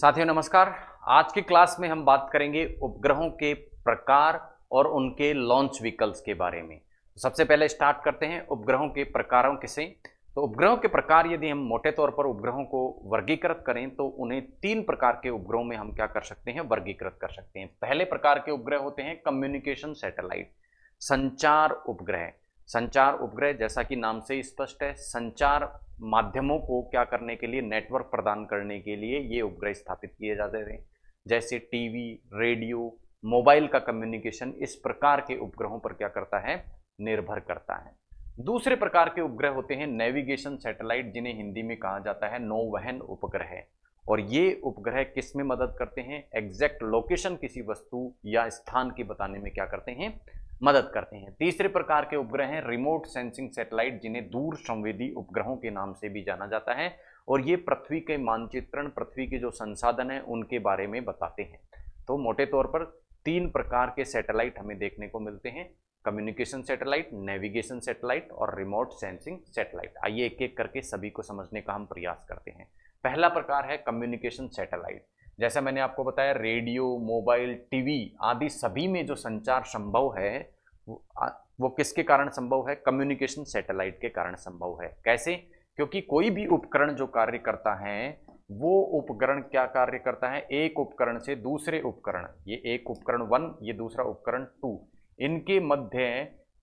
साथियों नमस्कार आज की क्लास में हम बात करेंगे उपग्रहों के प्रकार और उनके लॉन्च व्हीकल्स के बारे में तो सबसे पहले स्टार्ट करते हैं उपग्रहों के प्रकारों से तो उपग्रहों के प्रकार यदि हम मोटे तौर पर उपग्रहों को वर्गीकृत करें तो उन्हें तीन प्रकार के उपग्रहों में हम क्या कर सकते हैं वर्गीकृत कर सकते हैं पहले प्रकार के उपग्रह होते हैं कम्युनिकेशन सैटेलाइट संचार उपग्रह संचार उपग्रह जैसा कि नाम से स्पष्ट है संचार माध्यमों को क्या करने के लिए नेटवर्क प्रदान करने के लिए ये उपग्रह स्थापित किए जाते थे जैसे टीवी रेडियो मोबाइल का कम्युनिकेशन इस प्रकार के उपग्रहों पर क्या करता है निर्भर करता है दूसरे प्रकार के उपग्रह होते हैं नेविगेशन सैटेलाइट जिन्हें हिंदी में कहा जाता है नौवहन उपग्रह और ये उपग्रह किस में मदद करते हैं एग्जैक्ट लोकेशन किसी वस्तु या स्थान की बताने में क्या करते हैं मदद करते हैं तीसरे प्रकार के उपग्रह हैं रिमोट सेंसिंग सैटेलाइट जिन्हें दूर संवेदी उपग्रहों के नाम से भी जाना जाता है और ये पृथ्वी के मानचित्रण पृथ्वी के जो संसाधन हैं उनके बारे में बताते हैं तो मोटे तौर पर तीन प्रकार के सैटेलाइट हमें देखने को मिलते हैं कम्युनिकेशन सैटेलाइट नेविगेशन सैटेलाइट और रिमोट सेंसिंग सैटेलाइट आइए एक एक करके सभी को समझने का हम प्रयास करते हैं पहला प्रकार है कम्युनिकेशन सैटेलाइट जैसा मैंने आपको बताया रेडियो मोबाइल टीवी आदि सभी में जो संचार संभव है वो, वो किसके कारण संभव है कम्युनिकेशन सैटेलाइट के कारण संभव है कैसे क्योंकि कोई भी उपकरण जो कार्य करता है वो उपकरण क्या कार्य करता है एक उपकरण से दूसरे उपकरण ये एक उपकरण वन ये दूसरा उपकरण टू इनके मध्य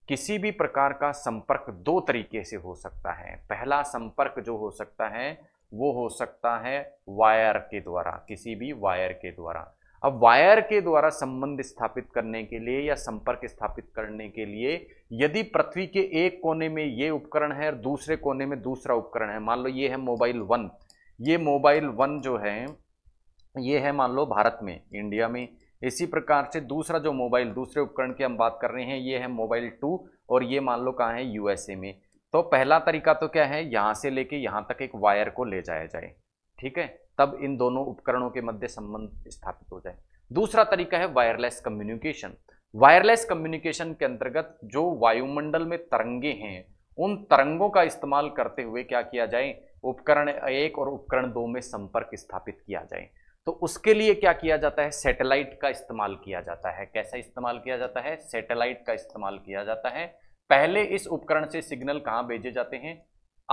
किसी भी प्रकार का संपर्क दो तरीके से हो सकता है पहला संपर्क जो हो सकता है वो हो सकता है वायर के द्वारा किसी भी वायर के द्वारा अब वायर के द्वारा संबंध स्थापित करने के लिए या संपर्क स्थापित करने के लिए यदि पृथ्वी के एक कोने में ये उपकरण है और दूसरे कोने में दूसरा उपकरण है मान लो ये है मोबाइल वन ये मोबाइल वन जो है ये है मान लो भारत में इंडिया में इसी प्रकार से दूसरा जो मोबाइल दूसरे उपकरण की हम बात कर रहे हैं ये है मोबाइल टू और ये मान लो कहाँ है यूएसए में तो पहला तरीका तो क्या है यहां से लेके यहां तक एक वायर को ले जाया जाए ठीक है तब इन दोनों उपकरणों के मध्य संबंध स्थापित हो जाए दूसरा तरीका है वायरलेस कम्युनिकेशन वायरलेस कम्युनिकेशन के अंतर्गत जो वायुमंडल में तरंगे हैं उन तरंगों का इस्तेमाल करते हुए क्या किया जाए उपकरण एक और उपकरण दो में संपर्क स्थापित किया जाए तो उसके लिए क्या किया जाता है सैटेलाइट का इस्तेमाल किया जाता है कैसा इस्तेमाल किया जाता है सैटेलाइट का इस्तेमाल किया जाता है पहले इस उपकरण से सिग्नल कहां भेजे जाते हैं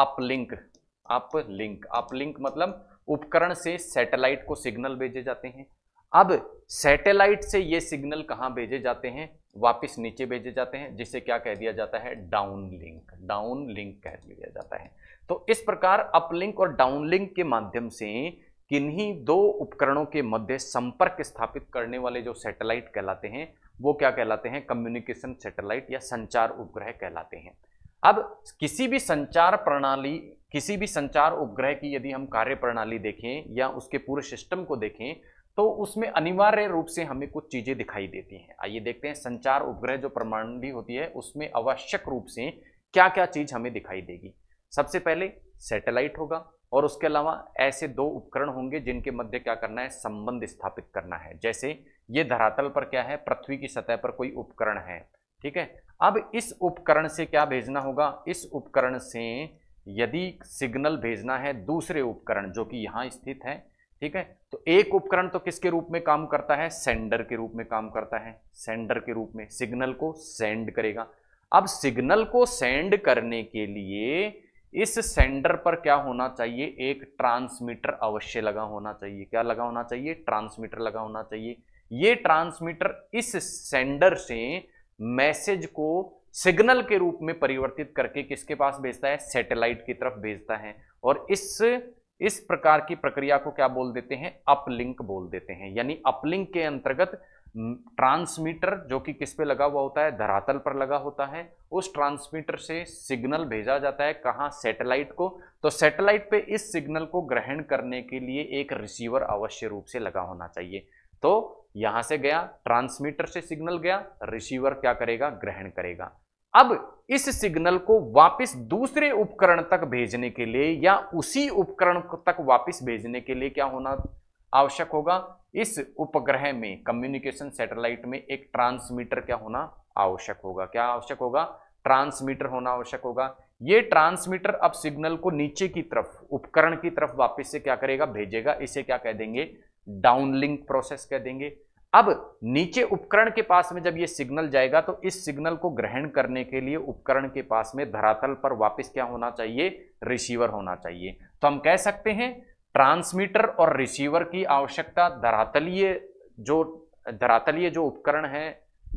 अपलिंक अपलिंक अपलिंक मतलब उपकरण से सैटेलाइट को सिग्नल भेजे जाते हैं अब सैटेलाइट से ये सिग्नल कहां भेजे जाते हैं वापस नीचे भेजे जाते हैं जिसे क्या कह दिया जाता है डाउन लिंक डाउन लिंक कह दिया जाता है तो इस प्रकार अपलिंक और डाउनलिंक के माध्यम से किन्हीं दो उपकरणों के मध्य संपर्क स्थापित करने वाले जो सैटेलाइट कहलाते हैं वो क्या कहलाते हैं कम्युनिकेशन सैटेलाइट या संचार उपग्रह कहलाते हैं अब किसी भी संचार प्रणाली किसी भी संचार उपग्रह की यदि हम कार्य प्रणाली देखें या उसके पूरे सिस्टम को देखें तो उसमें अनिवार्य रूप से हमें कुछ चीज़ें दिखाई देती हैं आइए देखते हैं संचार उपग्रह जो प्रमाणवी होती है उसमें आवश्यक रूप से क्या क्या चीज़ हमें दिखाई देगी सबसे पहले सैटेलाइट होगा और उसके अलावा ऐसे दो उपकरण होंगे जिनके मध्य क्या करना है संबंध स्थापित करना है जैसे ये धरातल पर क्या है पृथ्वी की सतह पर कोई उपकरण है ठीक है अब इस उपकरण से क्या भेजना होगा इस उपकरण से यदि सिग्नल भेजना है दूसरे उपकरण जो कि यहां स्थित है ठीक है तो एक उपकरण तो किसके रूप में काम करता है सेंडर के रूप में काम करता है सेंडर के रूप में सिग्नल को सेंड करेगा अब सिग्नल को सेंड करने के लिए इस सेंडर पर क्या होना चाहिए एक ट्रांसमीटर अवश्य लगा होना चाहिए क्या लगा होना चाहिए ट्रांसमीटर लगा होना चाहिए ये ट्रांसमीटर इस सेंडर से मैसेज को सिग्नल के रूप में परिवर्तित करके किसके पास भेजता है सैटेलाइट की तरफ भेजता है और इस इस प्रकार की प्रक्रिया को क्या बोल देते हैं अपलिंक बोल देते हैं यानी अपलिंक के अंतर्गत ट्रांसमीटर जो कि किस पे लगा हुआ होता है धरातल पर लगा होता है उस ट्रांसमीटर से सिग्नल भेजा जाता है कहाँ सैटेलाइट को तो सैटेलाइट पे इस सिग्नल को ग्रहण करने के लिए एक रिसीवर अवश्य रूप से लगा होना चाहिए तो यहां से गया ट्रांसमीटर से सिग्नल गया रिसीवर क्या करेगा ग्रहण करेगा अब इस सिग्नल को वापस दूसरे उपकरण तक भेजने के लिए या उसी उपकरण तक वापस भेजने के लिए क्या होना आवश्यक होगा इस उपग्रह में कम्युनिकेशन सैटेलाइट में एक ट्रांसमीटर क्या होना आवश्यक होगा क्या आवश्यक होगा ट्रांसमीटर होना आवश्यक होगा यह ट्रांसमीटर अब सिग्नल को नीचे की तरफ उपकरण की तरफ वापस से क्या करेगा भेजेगा इसे क्या कह देंगे डाउनलिंक प्रोसेस कह देंगे अब नीचे उपकरण के पास में जब ये सिग्नल जाएगा तो इस सिग्नल को ग्रहण करने के लिए उपकरण के पास में धरातल पर वापस क्या होना चाहिए रिसीवर होना चाहिए तो हम कह सकते हैं ट्रांसमीटर और रिसीवर की आवश्यकता धरातलीय जो धरातलीय जो उपकरण है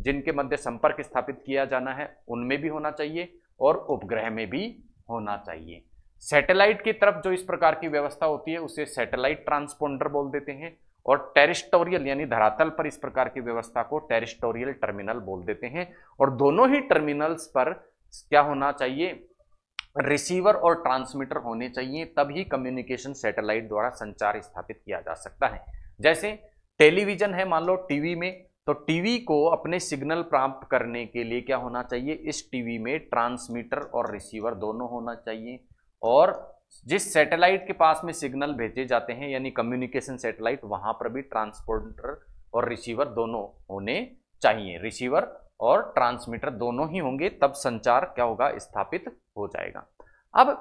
जिनके मध्य संपर्क स्थापित किया जाना है उनमें भी होना चाहिए और उपग्रह में भी होना चाहिए सैटेलाइट की तरफ जो इस प्रकार की व्यवस्था होती है उसे सैटेलाइट ट्रांसपोंडर बोल देते हैं और टेरिस्टोरियल यानी धरातल पर इस प्रकार की व्यवस्था को टेरिस्टोरियल टर्मिनल बोल देते हैं और दोनों ही टर्मिनल्स पर क्या होना चाहिए रिसीवर और ट्रांसमीटर होने चाहिए तभी कम्युनिकेशन सैटेलाइट द्वारा संचार स्थापित किया जा सकता है जैसे टेलीविजन है मान लो टीवी में तो टीवी को अपने सिग्नल प्राप्त करने के लिए क्या होना चाहिए इस टीवी में ट्रांसमीटर और रिसीवर दोनों होना चाहिए और जिस सैटेलाइट के पास में सिग्नल भेजे जाते हैं यानी कम्युनिकेशन सैटेलाइट वहां पर भी ट्रांसपोर्टर और रिसीवर दोनों होने चाहिए रिसीवर और ट्रांसमीटर दोनों ही होंगे तब संचार क्या होगा स्थापित हो जाएगा अब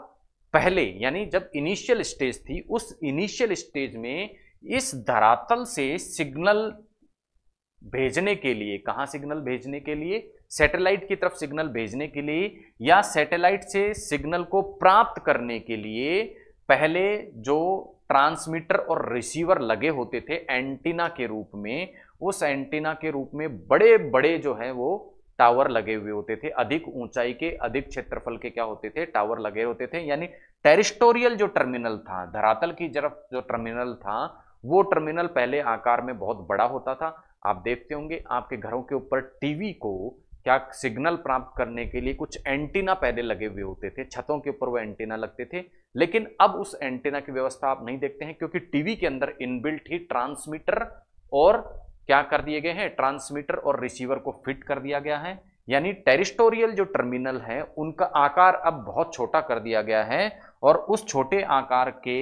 पहले यानी जब इनिशियल स्टेज थी उस इनिशियल स्टेज में इस धरातल से सिग्नल भेजने के लिए कहां सिग्नल भेजने के लिए सैटेलाइट की तरफ सिग्नल भेजने के लिए या सैटेलाइट से सिग्नल को प्राप्त करने के लिए पहले जो ट्रांसमीटर और रिसीवर लगे होते थे एंटीना के रूप में उस एंटीना के रूप में बड़े बड़े जो है वो टावर लगे हुए होते थे अधिक ऊंचाई के अधिक क्षेत्रफल के क्या होते थे टावर लगे होते थे यानी टेरिस्टोरियल जो टर्मिनल था धरातल की तरफ जो टर्मिनल था वो टर्मिनल पहले आकार में बहुत बड़ा होता था आप देखते होंगे आपके घरों के ऊपर टीवी को क्या सिग्नल प्राप्त करने के लिए कुछ एंटीना पहले लगे हुए होते थे छतों के ऊपर वो एंटीना लगते थे लेकिन अब उस एंटीना की व्यवस्था आप नहीं देखते हैं क्योंकि टीवी के अंदर इनबिल्ट ही ट्रांसमीटर और क्या कर दिए गए हैं ट्रांसमीटर और रिसीवर को फिट कर दिया गया है यानी टेरिस्टोरियल जो टर्मिनल है उनका आकार अब बहुत छोटा कर दिया गया है और उस छोटे आकार के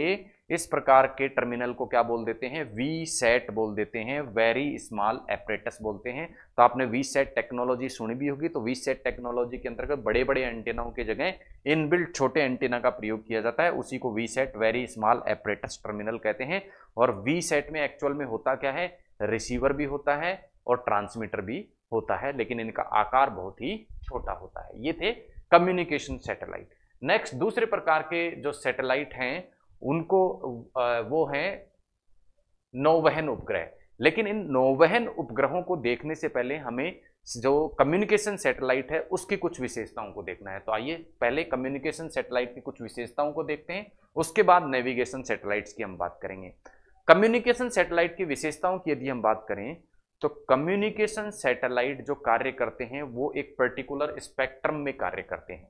इस प्रकार के टर्मिनल को क्या बोल देते हैं वी सेट बोल देते हैं वेरी स्मॉल एपरेटस बोलते हैं तो आपने वी सेट टेक्नोलॉजी सुनी भी होगी तो वी सेट टेक्नोलॉजी के अंतर्गत बड़े बड़े एंटेनाओं के जगह इनबिल्ट छोटे एंटेना का प्रयोग किया जाता है उसी को VSAT very small apparatus terminal कहते हैं और वी सेट में एक्चुअल में होता क्या है रिसीवर भी होता है और ट्रांसमीटर भी होता है लेकिन इनका आकार बहुत ही छोटा होता है ये थे कम्युनिकेशन सेटेलाइट नेक्स्ट दूसरे प्रकार के जो सेटेलाइट हैं उनको वो हैं नौवहन उपग्रह लेकिन इन नौवहन उपग्रहों को देखने से पहले हमें जो कम्युनिकेशन सैटेलाइट है उसकी कुछ विशेषताओं को देखना है तो आइए पहले कम्युनिकेशन सैटेलाइट की कुछ विशेषताओं को देखते हैं उसके बाद नेविगेशन सैटेलाइट्स की हम बात करेंगे कम्युनिकेशन सैटेलाइट की विशेषताओं की यदि हम बात करें तो कम्युनिकेशन सैटेलाइट जो कार्य करते हैं वो एक पर्टिकुलर स्पेक्ट्रम में कार्य करते हैं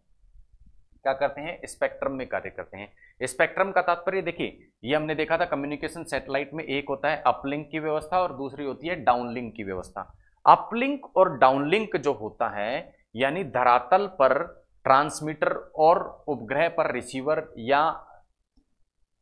क्या करते हैं स्पेक्ट्रम में कार्य करते हैं स्पेक्ट्रम का तात्पर्य देखिए ये हमने देखा था कम्युनिकेशन सेटेलाइट में एक होता है अपलिंक की व्यवस्था और दूसरी होती है डाउनलिंक की व्यवस्था अपलिंक और डाउनलिंक जो होता है यानी धरातल पर ट्रांसमीटर और उपग्रह पर रिसीवर या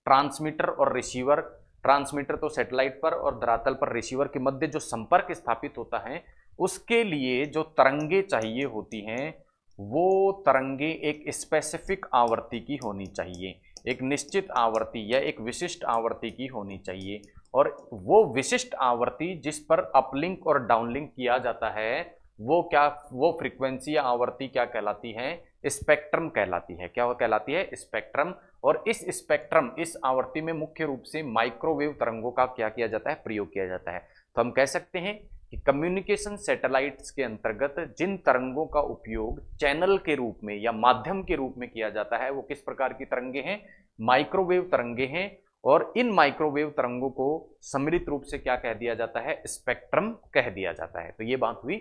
ट्रांसमीटर और रिसीवर ट्रांसमीटर तो सैटेलाइट पर और धरातल पर रिसीवर के मध्य जो संपर्क स्थापित होता है उसके लिए जो तरंगे चाहिए होती हैं वो तरंगे एक स्पेसिफिक आवृत्ति की होनी चाहिए एक निश्चित आवृत्ति या एक विशिष्ट आवृत्ति की होनी चाहिए और वो विशिष्ट आवृत्ति जिस पर अपलिंक और डाउनलिंक किया जाता है वो क्या वो फ्रीक्वेंसी या आवृत्ति क्या कहलाती है स्पेक्ट्रम कहलाती है क्या वो कहलाती है स्पेक्ट्रम और इस स्पेक्ट्रम इस आवृत्ति में मुख्य रूप से माइक्रोवेव तरंगों का क्या किया जाता है प्रयोग किया जाता है तो हम कह सकते हैं कि कम्युनिकेशन सैटेलाइट्स के अंतर्गत जिन तरंगों का उपयोग चैनल के रूप में या माध्यम के रूप में किया जाता है वो किस प्रकार की तरंगे हैं माइक्रोवेव तरंगे हैं और इन माइक्रोवेव तरंगों को सम्मिलित रूप से क्या कह दिया जाता है स्पेक्ट्रम कह दिया जाता है तो ये बात हुई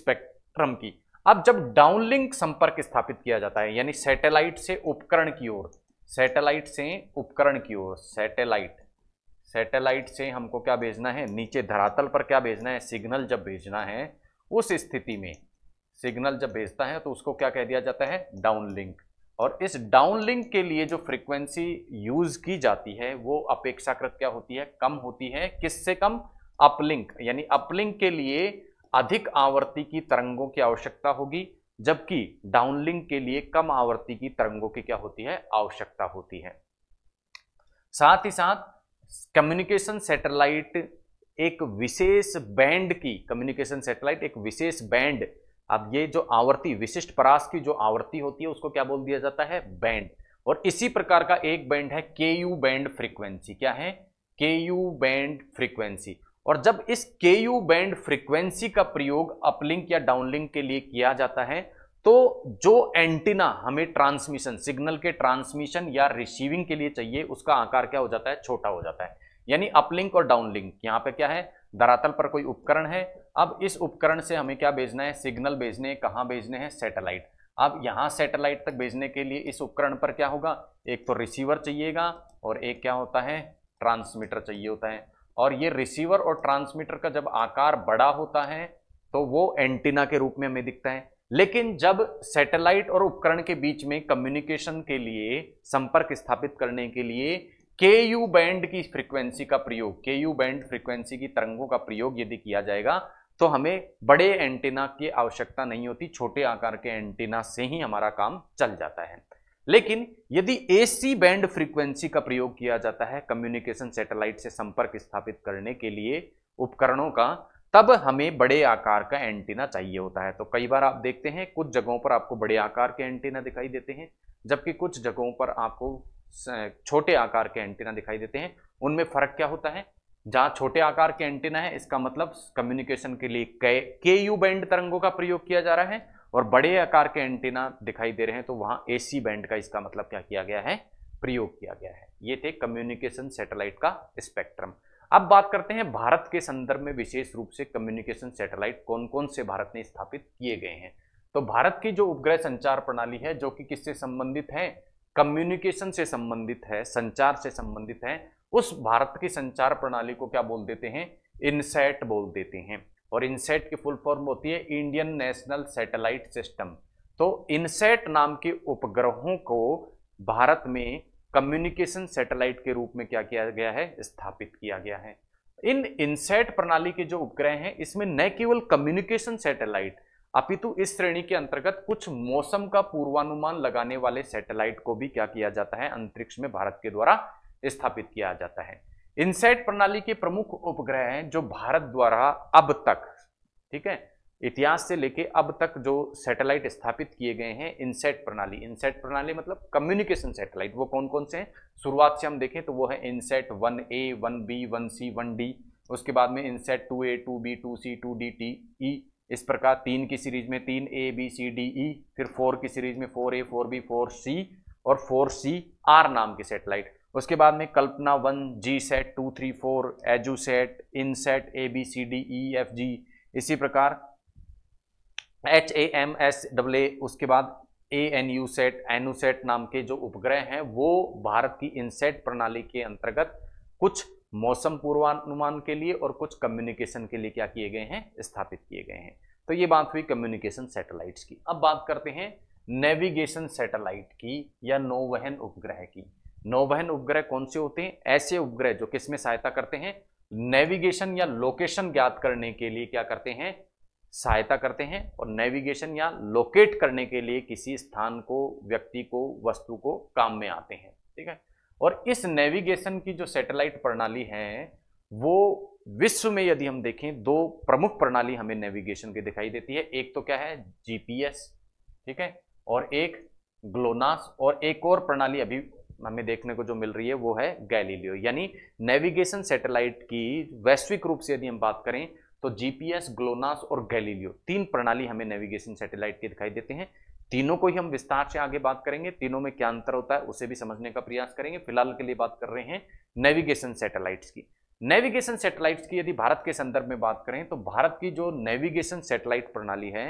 स्पेक्ट्रम की अब जब डाउनलिंक संपर्क स्थापित किया जाता है यानी सैटेलाइट से उपकरण की ओर सैटेलाइट से उपकरण की ओर सैटेलाइट सैटेलाइट से हमको क्या भेजना है नीचे धरातल पर क्या भेजना है सिग्नल जब भेजना है उस स्थिति में सिग्नल जब भेजता है तो उसको क्या कह दिया जाता है डाउनलिंक और इस डाउनलिंक के लिए जो फ्रीक्वेंसी यूज की जाती है वो अपेक्षाकृत क्या होती है कम होती है किससे कम अपलिंक यानी अपलिंक के लिए अधिक आवृत्ति की तरंगों की आवश्यकता होगी जबकि डाउनलिंक के लिए कम आवृत्ति की तरंगों की क्या होती है आवश्यकता होती है साथ ही साथ कम्युनिकेशन सैटेलाइट एक विशेष बैंड की कम्युनिकेशन सैटेलाइट एक विशेष बैंड अब ये जो आवृत्ति विशिष्ट परास की जो आवृत्ति होती है उसको क्या बोल दिया जाता है बैंड और इसी प्रकार का एक बैंड है के यू बैंड फ्रीक्वेंसी क्या है के यू बैंड फ्रीक्वेंसी और जब इस के यू बैंड फ्रीक्वेंसी का प्रयोग अपलिंक या डाउनलिंक के लिए किया जाता है तो जो एंटीना हमें ट्रांसमिशन सिग्नल के ट्रांसमिशन या रिसीविंग के लिए चाहिए उसका आकार क्या हो जाता है छोटा हो जाता है यानी अपलिंक और डाउनलिंक यहाँ पे क्या है धरातल पर कोई उपकरण है अब इस उपकरण से हमें क्या भेजना है सिग्नल भेजने हैं कहाँ भेजने हैं सैटेलाइट अब यहाँ सैटेलाइट तक भेजने के लिए इस उपकरण पर क्या होगा एक तो रिसीवर चाहिएगा और एक क्या होता है ट्रांसमीटर चाहिए होता है और ये रिसीवर और ट्रांसमीटर का जब आकार बड़ा होता है तो वो एंटीना के रूप में हमें दिखता है लेकिन जब सैटेलाइट और उपकरण के बीच में कम्युनिकेशन के लिए संपर्क स्थापित करने के लिए के यू बैंड की फ्रीक्वेंसी का प्रयोग के यू बैंड फ्रीक्वेंसी की तरंगों का प्रयोग यदि किया जाएगा तो हमें बड़े एंटीना की आवश्यकता नहीं होती छोटे आकार के एंटीना से ही हमारा काम चल जाता है लेकिन यदि एसी बैंड फ्रीक्वेंसी का प्रयोग किया जाता है कम्युनिकेशन सैटेलाइट से संपर्क स्थापित करने के लिए उपकरणों का तब हमें बड़े आकार का एंटीना चाहिए होता है तो कई बार आप देखते हैं कुछ जगहों पर आपको बड़े आकार के एंटीना दिखाई देते हैं जबकि कुछ जगहों पर आपको छोटे आकार के एंटीना दिखाई देते हैं उनमें फ़र्क क्या होता है जहां छोटे आकार के एंटीना है इसका मतलब कम्युनिकेशन के लिए के के यू बैंड तरंगों का प्रयोग किया जा रहा है और बड़े आकार के एंटीना दिखाई दे रहे हैं तो वहां ए सी बैंड का इसका मतलब क्या किया गया है प्रयोग किया गया है ये थे कम्युनिकेशन सैटेलाइट का स्पेक्ट्रम अब बात करते हैं भारत के संदर्भ में विशेष रूप से कम्युनिकेशन सैटेलाइट कौन कौन से भारत ने स्थापित किए गए हैं तो भारत की जो उपग्रह संचार प्रणाली है जो कि किससे संबंधित है कम्युनिकेशन से संबंधित है संचार से संबंधित है उस भारत की संचार प्रणाली को क्या बोल देते हैं इनसेट बोल देते हैं और इनसेट की फुल फॉर्म होती है इंडियन नेशनल सैटेलाइट सिस्टम तो इनसेट नाम के उपग्रहों को भारत में कम्युनिकेशन सैटेलाइट के रूप में क्या किया गया है स्थापित किया गया है इन इनसेट प्रणाली के जो उपग्रह हैं इसमें न केवल कम्युनिकेशन सैटेलाइट अपितु इस श्रेणी के अंतर्गत कुछ मौसम का पूर्वानुमान लगाने वाले सैटेलाइट को भी क्या किया जाता है अंतरिक्ष में भारत के द्वारा स्थापित किया जाता है इनसेट प्रणाली के प्रमुख उपग्रह हैं जो भारत द्वारा अब तक ठीक है इतिहास से लेके अब तक जो सैटेलाइट स्थापित किए गए हैं इनसेट प्रणाली इनसेट प्रणाली मतलब कम्युनिकेशन सैटेलाइट वो कौन कौन से हैं शुरुआत से हम देखें तो वो है INSAT one A one B one C one D उसके बाद में INSAT two A two B two C two D T E इस प्रकार तीन की सीरीज में तीन ए बी सी डी ई फिर फोर की सीरीज में four A four B four C और फोर सी आर नाम के सेटेलाइट उसके बाद में Kalpana one GSAT two three four EDUSAT INSAT A B C D E F G इसी प्रकार एच ए एम एस डब्ल उसके बाद A N U sat ANUSAT नाम के जो उपग्रह हैं वो भारत की इनसेट प्रणाली के अंतर्गत कुछ मौसम पूर्वानुमान के लिए और कुछ कम्युनिकेशन के लिए क्या किए गए हैं स्थापित किए गए हैं तो ये बात हुई कम्युनिकेशन सैटेलाइट्स की अब बात करते हैं नेविगेशन सैटेलाइट की या नौवहन उपग्रह की नौवहन उपग्रह कौन से होते हैं ऐसे उपग्रह जो किसमें सहायता करते हैं नेविगेशन या लोकेशन ज्ञात करने के लिए क्या करते हैं सहायता करते हैं और नेविगेशन या लोकेट करने के लिए किसी स्थान को व्यक्ति को वस्तु को काम में आते हैं ठीक है और इस नेविगेशन की जो सैटेलाइट प्रणाली है वो विश्व में यदि हम देखें दो प्रमुख प्रणाली हमें नेविगेशन की दिखाई देती है एक तो क्या है जीपीएस ठीक है और एक ग्लोनास और एक और प्रणाली अभी हमें देखने को जो मिल रही है वो है गैलीलियो यानी नेविगेशन सैटेलाइट की वैश्विक रूप से यदि हम बात करें तो जीपीएस ग्लोनास और गैलीलियो तीन प्रणाली हमें नेविगेशन सैटेलाइट की दिखाई देते हैं तीनों को ही हम विस्तार से आगे बात करेंगे तीनों में क्या अंतर होता है उसे भी समझने का प्रयास करेंगे फिलहाल के लिए बात कर रहे हैं नेविगेशन सैटेलाइट्स की नेविगेशन सैटेलाइट्स की यदि भारत के संदर्भ में बात करें तो भारत की जो नेविगेशन सैटेलाइट प्रणाली है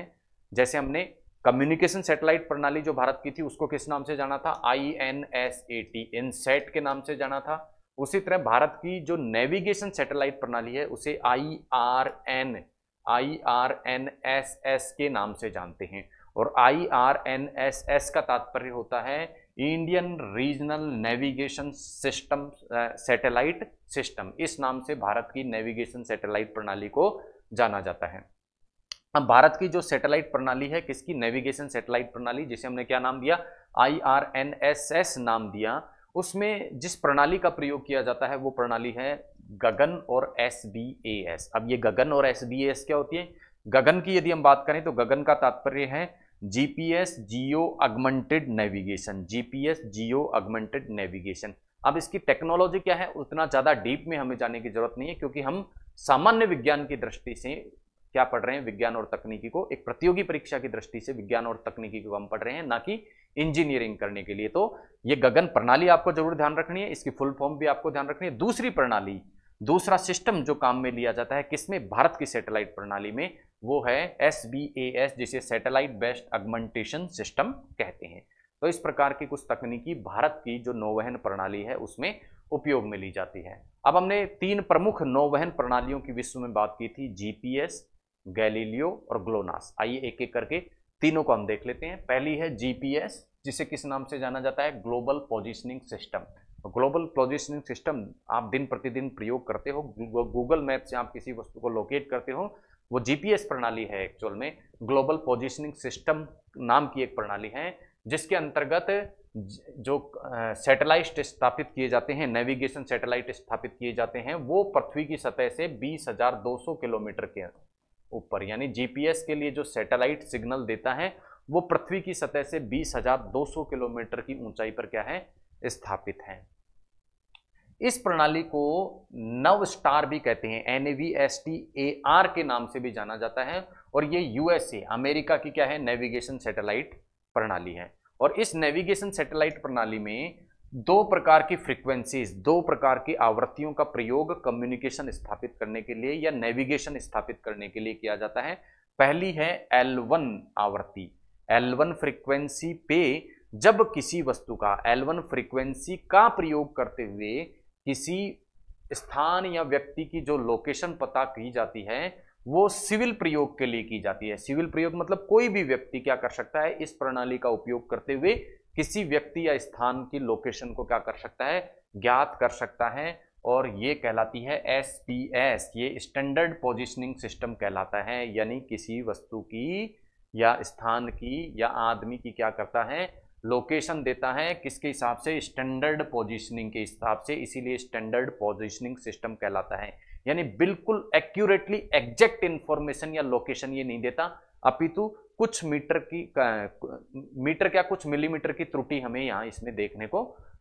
जैसे हमने कम्युनिकेशन सैटेलाइट प्रणाली जो भारत की थी उसको किस नाम से जाना था I N S A T INSAT के नाम से जाना था उसी तरह भारत की जो नेविगेशन सैटेलाइट प्रणाली है उसे I R N I R N S S के नाम से जानते हैं और I R N S S का तात्पर्य होता है Indian regional navigation system satellite system इस नाम से भारत की नेविगेशन सैटेलाइट प्रणाली को जाना जाता है अब भारत की जो सैटेलाइट प्रणाली है किसकी नेविगेशन सैटेलाइट प्रणाली जिसे हमने क्या नाम दिया I R N S S नाम दिया उसमें जिस प्रणाली का प्रयोग किया जाता है वो प्रणाली है गगन और एस बी ए एस अब ये गगन और एस बी ए एस क्या होती है गगन की यदि हम बात करें तो गगन का तात्पर्य है GPS geo augmented navigation GPS geo augmented navigation अब इसकी टेक्नोलॉजी क्या है उतना ज़्यादा डीप में हमें जाने की जरूरत नहीं है क्योंकि हम सामान्य विज्ञान की दृष्टि से क्या पढ़ रहे हैं विज्ञान और तकनीकी को एक प्रतियोगी परीक्षा की दृष्टि से विज्ञान और तकनीकी को हम पढ़ रहे हैं ना कि इंजीनियरिंग करने के लिए तो ये गगन प्रणाली आपको जरूर ध्यान रखनी है इसकी फुल फॉर्म भी आपको ध्यान रखनी है दूसरी प्रणाली दूसरा सिस्टम जो काम में लिया जाता है किसमें भारत की सैटेलाइट प्रणाली में वो है एस जिसे सैटेलाइट बेस्ड अगमेंटेशन सिस्टम कहते हैं तो इस प्रकार की कुछ तकनीकी भारत की जो नौवहन प्रणाली है उसमें उपयोग में ली जाती है अब हमने तीन प्रमुख नौवहन प्रणालियों की विश्व में बात की थी जीपीएस गैलीलियो और ग्लोनास आइए एक एक करके तीनों को हम देख लेते हैं पहली है जीपीएस जिसे किस नाम से जाना जाता है global positioning system global positioning system आप दिन प्रतिदिन प्रयोग करते हो गूगल मैप से आप किसी वस्तु को लोकेट करते हो वो जीपीएस प्रणाली है एक्चुअल में ग्लोबल पोजिशनिंग सिस्टम नाम की एक प्रणाली है जिसके अंतर्गत जो सैटेलाइट स्थापित किए जाते हैं नेविगेशन सैटेलाइट स्थापित किए जाते हैं वो पृथ्वी की सतह से 20,200 किलोमीटर के ऊपर यानी जीपीएस के लिए जो सैटेलाइट सिग्नल देता है वो पृथ्वी की सतह से 20,200 किलोमीटर की ऊंचाई पर क्या है स्थापित है इस प्रणाली को नव स्टार भी कहते हैं एन ए आर के नाम से भी जाना जाता है और ये यूएसए अमेरिका की क्या है नेविगेशन सैटेलाइट प्रणाली है और इस नेविगेशन सैटेलाइट प्रणाली में दो प्रकार की फ्रीक्वेंसीज दो प्रकार की आवृत्तियों का प्रयोग कम्युनिकेशन स्थापित करने के लिए या नेविगेशन स्थापित करने के लिए किया जाता है पहली है L1 आवृत्ति L1 फ्रीक्वेंसी पे जब किसी वस्तु का L1 फ्रीक्वेंसी का प्रयोग करते हुए किसी स्थान या व्यक्ति की जो लोकेशन पता की जाती है वो सिविल प्रयोग के लिए की जाती है सिविल प्रयोग मतलब कोई भी व्यक्ति क्या कर सकता है इस प्रणाली का उपयोग करते हुए किसी व्यक्ति या स्थान की लोकेशन को क्या कर सकता है ज्ञात कर सकता है और ये कहलाती है एस पी एस ये स्टैंडर्ड पोजिशनिंग सिस्टम कहलाता है यानी किसी वस्तु की या स्थान की या आदमी की क्या करता है लोकेशन देता है किसके हिसाब से स्टैंडर्ड पोजिशनिंग के हिसाब से इसीलिए स्टैंडर्ड पोजिशनिंग सिस्टम कहलाता है यानी बिल्कुल एक्यूरेटली एग्जैक्ट इंफॉर्मेशन या लोकेशन ये नहीं देता अपितु कुछ मीटर की मीटर क्या कुछ मिलीमीटर की त्रुटि हमें यहाँ इसमें देखने को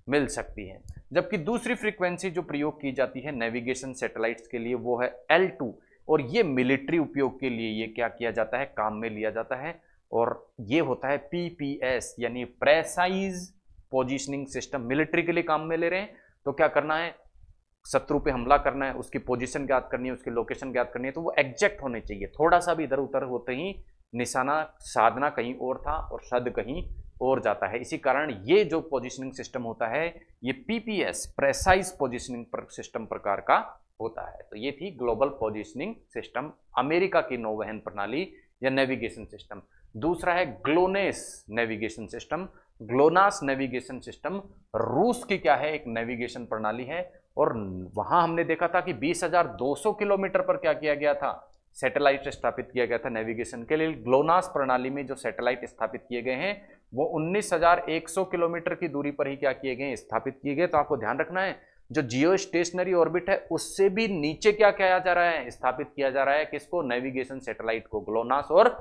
मिल सकती है जबकि दूसरी फ्रीक्वेंसी जो प्रयोग की जाती है नेविगेशन सैटेलाइट्स के लिए वो है एल टू और ये मिलिट्री उपयोग के लिए ये क्या किया जाता है काम में लिया जाता है और ये होता है PPS यानी प्रेसाइज पोजिशनिंग सिस्टम मिलिट्री के लिए काम में ले रहे हैं तो क्या करना है शत्रु पे हमला करना है उसकी पोजीशन ज्ञात करनी है उसकी लोकेशन ज्ञात करनी है तो वो एग्जैक्ट होने चाहिए थोड़ा सा भी इधर उधर होते ही निशाना साधना कहीं और था और शब्द कहीं और जाता है इसी कारण ये जो पोजिशनिंग सिस्टम होता है ये पीपीएस प्रेसाइज पोजिशनिंग सिस्टम प्रकार का होता है तो ये थी ग्लोबल पोजिशनिंग सिस्टम अमेरिका की नौवहन प्रणाली या नेविगेशन सिस्टम दूसरा है GLONASS navigation system GLONASS navigation system रूस की क्या है एक नेविगेशन प्रणाली है और वहां हमने देखा था कि 20,200 किलोमीटर पर क्या किया गया था सैटेलाइट स्थापित किया गया था नेविगेशन के लिए ग्लोनास प्रणाली में जो सैटेलाइट स्थापित किए गए हैं वो 19,100 किलोमीटर की दूरी पर ही क्या किए गए स्थापित किए गए तो आपको ध्यान रखना है जो जियो स्टेशनरी ऑर्बिट है उससे भी नीचे क्या किया जा रहा है स्थापित किया जा रहा है किसको नेविगेशन सेटेलाइट को ग्लोनास और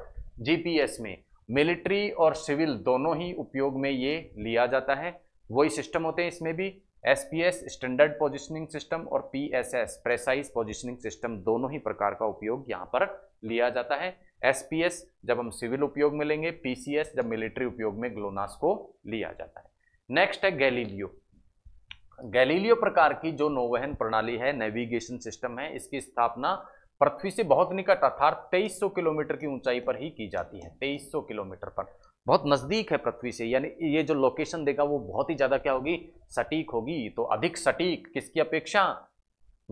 जीपीएस में मिलिट्री और सिविल दोनों ही उपयोग में ये लिया जाता है वही सिस्टम होते हैं इसमें भी S P S standard positioning system और P S S precise positioning system दोनों ही प्रकार का उपयोग यहाँ पर लिया जाता है एस पी एस जब हम सिविल उपयोग में लेंगे पी सी एस जब मिलिट्री उपयोग में ग्लोनास को लिया जाता है नेक्स्ट है गैलीलियो गैलीलियो प्रकार की जो नौवहन प्रणाली है नेविगेशन सिस्टम है इसकी स्थापना पृथ्वी से बहुत निकट अर्थात 2300 किलोमीटर की ऊंचाई पर ही की जाती है 2300 किलोमीटर पर बहुत नज़दीक है पृथ्वी से यानी ये जो लोकेशन देगा वो बहुत ही ज़्यादा क्या होगी सटीक होगी तो अधिक सटीक किसकी अपेक्षा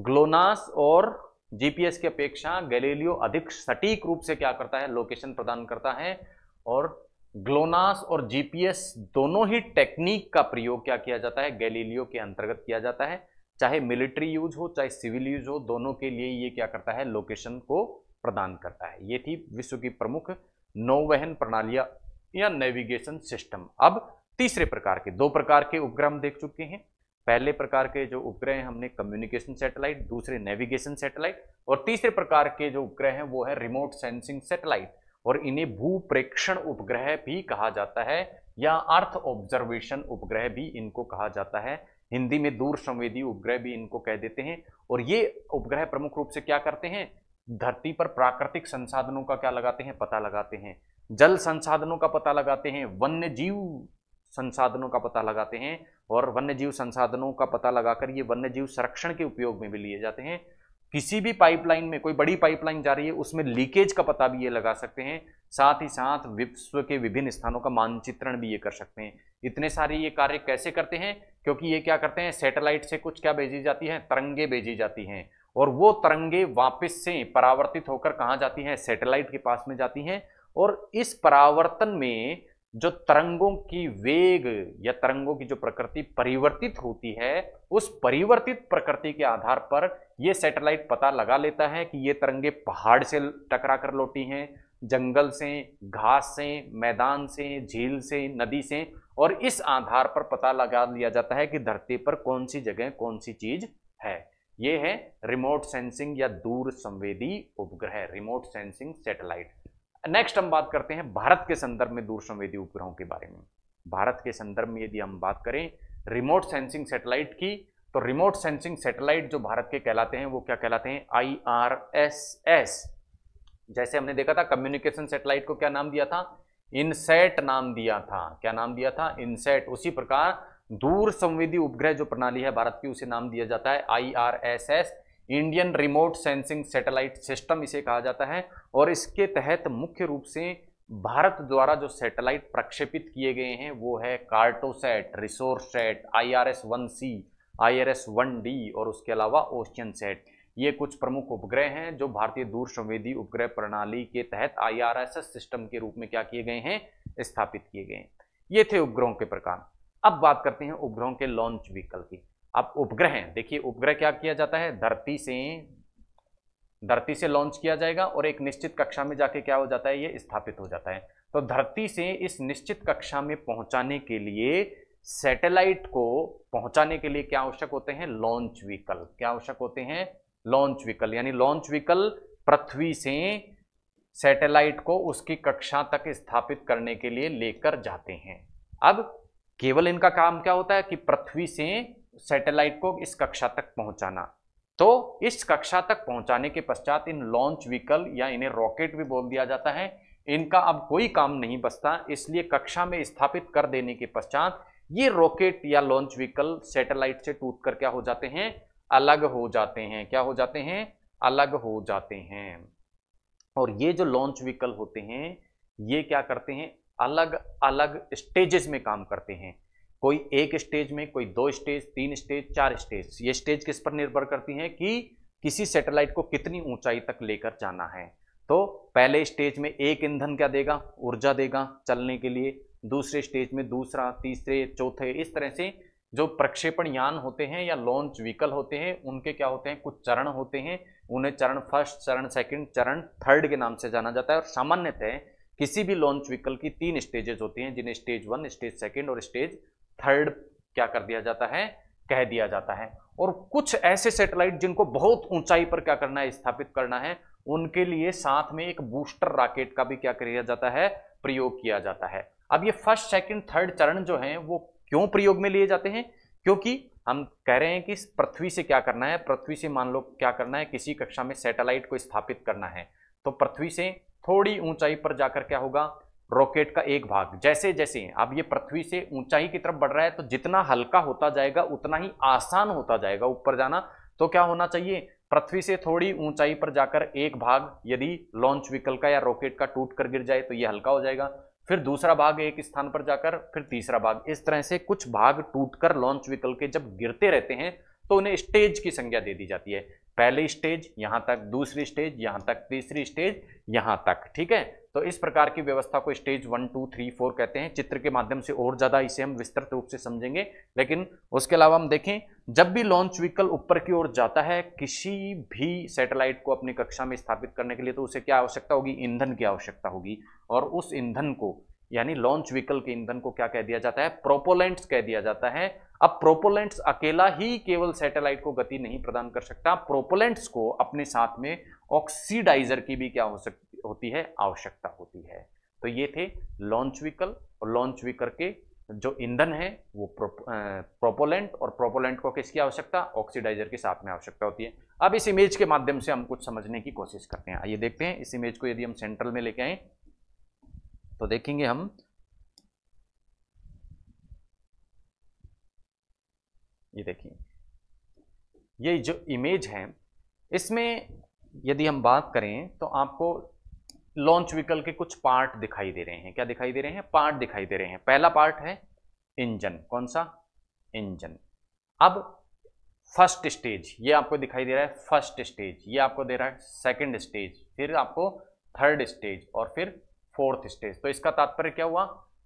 ग्लोनास और जीपीएस की अपेक्षा गैलीलियो अधिक सटीक रूप से क्या करता है लोकेशन प्रदान करता है और ग्लोनास और जीपीएस दोनों ही टेक्निक का प्रयोग क्या किया जाता है गैलीलियो के अंतर्गत किया जाता है चाहे मिलिट्री यूज हो चाहे सिविल यूज हो दोनों के लिए ये क्या करता है लोकेशन को प्रदान करता है ये थी विश्व की प्रमुख नौवहन प्रणालियाँ या नेविगेशन सिस्टम अब तीसरे प्रकार के दो प्रकार के उपग्रह देख चुके हैं पहले प्रकार के जो उपग्रह हैं हमने कम्युनिकेशन सैटेलाइट दूसरे नेविगेशन सैटेलाइट और तीसरे प्रकार के जो उपग्रह हैं वो है रिमोट सेंसिंग सैटेलाइट और इन्हें भू प्रेक्षण उपग्रह भी कहा जाता है या अर्थ ऑब्जर्वेशन उपग्रह भी इनको कहा जाता है हिंदी में दूर संवेदी उपग्रह भी इनको कह देते हैं और ये उपग्रह प्रमुख रूप से क्या करते हैं धरती पर प्राकृतिक संसाधनों का क्या लगाते हैं पता लगाते हैं जल संसाधनों का पता लगाते हैं वन्य जीव संसाधनों का पता लगाते हैं और वन्य जीव संसाधनों का पता लगाकर ये वन्य जीव संरक्षण के उपयोग में भी लिए जाते हैं किसी भी पाइपलाइन में कोई बड़ी पाइपलाइन जा रही है उसमें लीकेज का पता भी ये लगा सकते हैं साथ ही साथ विश्व के विभिन्न स्थानों का मानचित्रण भी ये कर सकते हैं इतने सारे ये कार्य कैसे करते हैं क्योंकि ये क्या करते हैं सैटेलाइट से कुछ क्या भेजी जाती है तरंगे भेजी जाती हैं और वो तरंगे वापस से परावर्तित होकर कहाँ जाती हैं सैटेलाइट के पास में जाती हैं और इस परावर्तन में जो तरंगों की वेग या तरंगों की जो प्रकृति परिवर्तित होती है उस परिवर्तित प्रकृति के आधार पर यह सैटेलाइट पता लगा लेता है कि ये तरंगे पहाड़ से टकरा कर लौटी हैं जंगल से घास से मैदान से झील से नदी से और इस आधार पर पता लगा लिया जाता है कि धरती पर कौन सी जगह कौन सी चीज है ये है रिमोट सेंसिंग या दूर संवेदी उपग्रह रिमोट सेंसिंग सैटेलाइट नेक्स्ट हम बात करते हैं भारत के संदर्भ में दूर संवेदी उपग्रहों के बारे में भारत के संदर्भ में यदि हम बात करें रिमोट सेंसिंग सैटेलाइट की तो रिमोट सेंसिंग सैटेलाइट जो भारत के कहलाते हैं वो क्या कहलाते हैं आई आर एस एस जैसे हमने देखा था कम्युनिकेशन सैटेलाइट को क्या नाम दिया था इनसेट नाम दिया था क्या नाम दिया था इनसेट उसी प्रकार दूर संवेदी उपग्रह जो प्रणाली है भारत की उसे नाम दिया जाता है I R S S Indian remote sensing satellite system इसे कहा जाता है और इसके तहत मुख्य रूप से भारत द्वारा जो सैटेलाइट प्रक्षेपित किए गए हैं वो है Cartosat set I R S one C I R S one D और उसके अलावा ओशियन सेट ये कुछ प्रमुख उपग्रह हैं जो भारतीय दूर संवेदी उपग्रह प्रणाली के तहत I R S S system के रूप में क्या किए गए हैं स्थापित किए गए हैं ये थे उपग्रहों के प्रकार अब बात करते हैं उपग्रहों के लॉन्च व्हीकल की अब उपग्रह देखिए उपग्रह क्या किया जाता है धरती से धरती से लॉन्च किया जाएगा और एक निश्चित कक्षा में जाके क्या हो जाता है ये स्थापित हो जाता है तो धरती से इस निश्चित कक्षा में पहुंचाने के लिए सैटेलाइट को पहुंचाने के लिए क्या आवश्यक होते हैं लॉन्च व्हीकल क्या आवश्यक होते हैं लॉन्च व्हीकल यानी लॉन्च व्हीकल पृथ्वी से सैटेलाइट को उसकी कक्षा तक स्थापित करने के लिए लेकर जाते हैं अब केवल इनका काम क्या होता है कि पृथ्वी से सैटेलाइट को इस कक्षा तक पहुंचाना तो इस कक्षा तक पहुंचाने के पश्चात इन लॉन्च व्हीकल या इन्हें रॉकेट भी बोल दिया जाता है इनका अब कोई काम नहीं बचता इसलिए कक्षा में स्थापित कर देने के पश्चात ये रॉकेट या लॉन्च व्हीकल सैटेलाइट से टूट कर क्या हो जाते हैं अलग हो जाते हैं क्या हो जाते हैं अलग हो जाते हैं और ये जो लॉन्च व्हीकल होते हैं ये क्या करते हैं अलग अलग स्टेजेस में काम करते हैं कोई एक स्टेज में कोई दो स्टेज तीन स्टेज चार स्टेज ये स्टेज किस पर निर्भर करती हैं कि किसी सैटेलाइट को कितनी ऊंचाई तक लेकर जाना है तो पहले स्टेज में एक ईंधन क्या देगा ऊर्जा देगा चलने के लिए दूसरे स्टेज में दूसरा तीसरे चौथे इस तरह से जो प्रक्षेपण यान होते हैं या लॉन्च व्हीकल होते हैं उनके क्या होते हैं कुछ चरण होते हैं उन्हें चरण फर्स्ट चरण सेकंड चरण थर्ड के नाम से जाना जाता है और सामान्यतः किसी भी लॉन्च व्हीकल की तीन स्टेजेस होती हैं जिन्हें स्टेज वन स्टेज सेकंड और स्टेज थर्ड क्या कर दिया जाता है कह दिया जाता है और कुछ ऐसे सैटेलाइट जिनको बहुत ऊंचाई पर क्या करना है स्थापित करना है उनके लिए साथ में एक बूस्टर रॉकेट का भी क्या किया जाता है प्रयोग किया जाता है अब ये फर्स्ट सेकंड थर्ड चरण जो है वो क्यों प्रयोग में लिए जाते हैं क्योंकि हम कह रहे हैं कि पृथ्वी से क्या करना है पृथ्वी से मान लो क्या करना है किसी कक्षा में सैटेलाइट को स्थापित करना है तो पृथ्वी से थोड़ी ऊंचाई पर जाकर क्या होगा रॉकेट का एक भाग जैसे जैसे अब ये पृथ्वी से ऊंचाई की तरफ बढ़ रहा है तो जितना हल्का होता जाएगा उतना ही आसान होता जाएगा ऊपर जाना तो क्या होना चाहिए पृथ्वी से थोड़ी ऊंचाई पर जाकर एक भाग यदि लॉन्च व्हीकल का या रॉकेट का टूट कर गिर जाए तो ये हल्का हो जाएगा फिर दूसरा भाग एक स्थान पर जाकर फिर तीसरा भाग इस तरह से कुछ भाग टूटकर लॉन्च व्हीकल के जब गिरते रहते हैं तो उन्हें स्टेज की संज्ञा दे दी जाती है पहली स्टेज यहां तक दूसरी स्टेज यहां तक तीसरी स्टेज यहां तक ठीक है तो इस प्रकार की व्यवस्था को stage one two three four कहते हैं चित्र के माध्यम से और ज़्यादा इसे हम विस्तृत रूप से समझेंगे लेकिन उसके अलावा हम देखें जब भी लॉन्च व्हीकल ऊपर की ओर जाता है किसी भी सैटेलाइट को अपनी कक्षा में स्थापित करने के लिए तो उसे क्या आवश्यकता होगी ईंधन की आवश्यकता होगी और उस ईंधन को यानी लॉन्च व्हीकल के ईंधन को क्या कह दिया जाता है प्रोपोलेंट्स कह दिया जाता है अब प्रोपोलेंट्स अकेला ही केवल सैटेलाइट को गति नहीं प्रदान कर सकता प्रोपोलेंट्स को अपने साथ में ऑक्सीडाइजर की भी क्या हो सकती होती है आवश्यकता होती है तो ये थे लॉन्च व्हीकल और लॉन्च व्हीकल के जो ईंधन है वो प्रोपोलेंट और प्रोपोलेंट को किसकी आवश्यकता ऑक्सीडाइजर के साथ में आवश्यकता होती है अब इस इमेज के माध्यम से हम कुछ समझने की कोशिश करते हैं आइए देखते हैं इस इमेज को यदि हम सेंट्रल में लेके आए तो देखेंगे हम ये देखिए ये जो इमेज है इसमें यदि हम बात करें तो आपको लॉन्च व्हीकल के कुछ पार्ट दिखाई दे रहे हैं क्या दिखाई दे रहे हैं पार्ट दिखाई दे रहे हैं पहला पार्ट है इंजन कौन सा इंजन अब फर्स्ट स्टेज ये आपको दिखाई दे रहा है फर्स्ट स्टेज ये आपको दे रहा है सेकंड स्टेज फिर आपको थर्ड स्टेज और फिर फोर्थ स्टेज तो इसका तात्पर्य क्या हुआ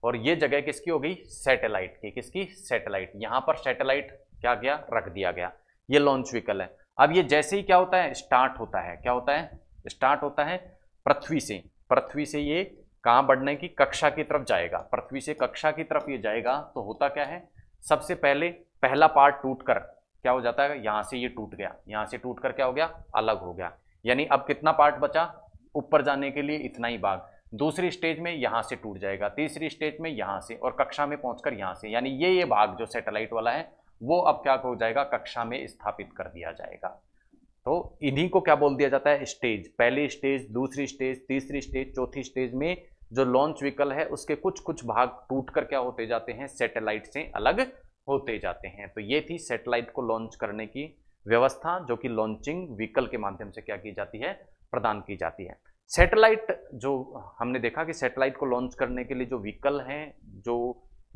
और ये जगह किसकी हो गई सैटेलाइट की किसकी सैटेलाइट यहां पर सैटेलाइट क्या गया रख दिया गया ये लॉन्च व्हीकल है अब ये जैसे ही क्या होता है स्टार्ट होता है क्या होता है स्टार्ट होता है पृथ्वी से पृथ्वी से ये कहां बढ़ने की कक्षा की तरफ जाएगा पृथ्वी से कक्षा की तरफ ये जाएगा तो होता क्या है सबसे पहले पहला पार्ट टूट कर क्या हो जाता है यहां से ये टूट गया यहां से टूट कर क्या हो गया अलग हो गया यानी अब कितना पार्ट बचा ऊपर जाने के लिए इतना ही भाग दूसरी स्टेज में यहाँ से टूट जाएगा तीसरी स्टेज में यहाँ से और कक्षा में पहुंचकर यहाँ से यानी ये ये भाग जो सैटेलाइट वाला है वो अब क्या हो जाएगा कक्षा में स्थापित कर दिया जाएगा तो इन्हीं को क्या बोल दिया जाता है स्टेज पहली स्टेज दूसरी स्टेज तीसरी स्टेज चौथी स्टेज में जो लॉन्च व्हीकल है उसके कुछ कुछ भाग टूट कर क्या होते जाते हैं सैटेलाइट से अलग होते जाते हैं तो ये थी सैटेलाइट को लॉन्च करने की व्यवस्था जो कि लॉन्चिंग व्हीकल के माध्यम से क्या की जाती है प्रदान की जाती है सैटेलाइट जो हमने देखा कि सैटेलाइट को लॉन्च करने के लिए जो व्हीकल हैं जो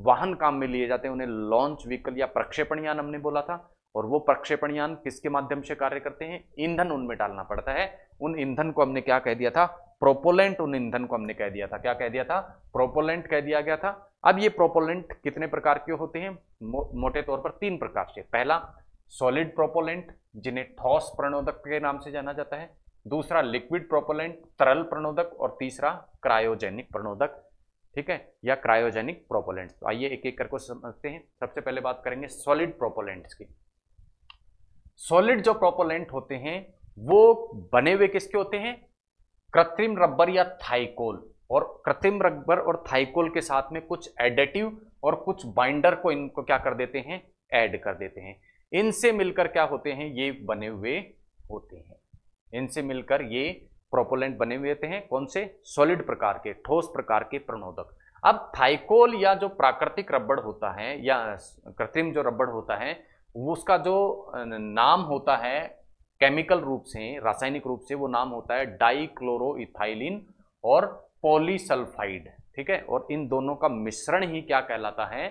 वाहन काम में लिए जाते हैं उन्हें लॉन्च व्हीकल या प्रक्षेपण यान हमने बोला था और वो प्रक्षेपण यान किसके माध्यम से कार्य करते हैं ईंधन उनमें डालना पड़ता है उन ईंधन को हमने क्या कह दिया था प्रोपोलेंट उन ईंधन को हमने कह दिया था क्या कह दिया था प्रोपोलेंट कह दिया गया था अब ये प्रोपोलेंट कितने प्रकार के होते हैं मो, मोटे तौर पर तीन प्रकार से पहला सॉलिड प्रोपोलेंट जिन्हें ठोस प्रणोदक के नाम से जाना जाता है दूसरा लिक्विड प्रोपोलेंट तरल प्रणोदक और तीसरा क्रायोजेनिक प्रणोदक ठीक है या क्रायोजेनिक प्रोपोलेंट्स तो आइए एक एक करके समझते हैं सबसे पहले बात करेंगे सॉलिड प्रोपोलेंट्स की सॉलिड जो प्रोपोलेंट होते हैं वो बने हुए किसके होते हैं कृत्रिम रबर या थाइकोल और कृत्रिम रबर और थाइकोल के साथ में कुछ एडेटिव और कुछ बाइंडर को इनको क्या कर देते हैं ऐड कर देते हैं इनसे मिलकर क्या होते हैं ये बने हुए होते हैं इनसे मिलकर ये प्रोपोलेंट बने हुए होते हैं कौन से सॉलिड प्रकार के ठोस प्रकार के प्रणोदक अब थाइकोल या जो प्राकृतिक रबड़ होता है या कृत्रिम जो रबड़ होता है उसका जो नाम होता है केमिकल रूप से रासायनिक रूप से वो नाम होता है डाइक्लोरोथाइलिन और पॉलीसल्फाइड ठीक है और इन दोनों का मिश्रण ही क्या कहलाता है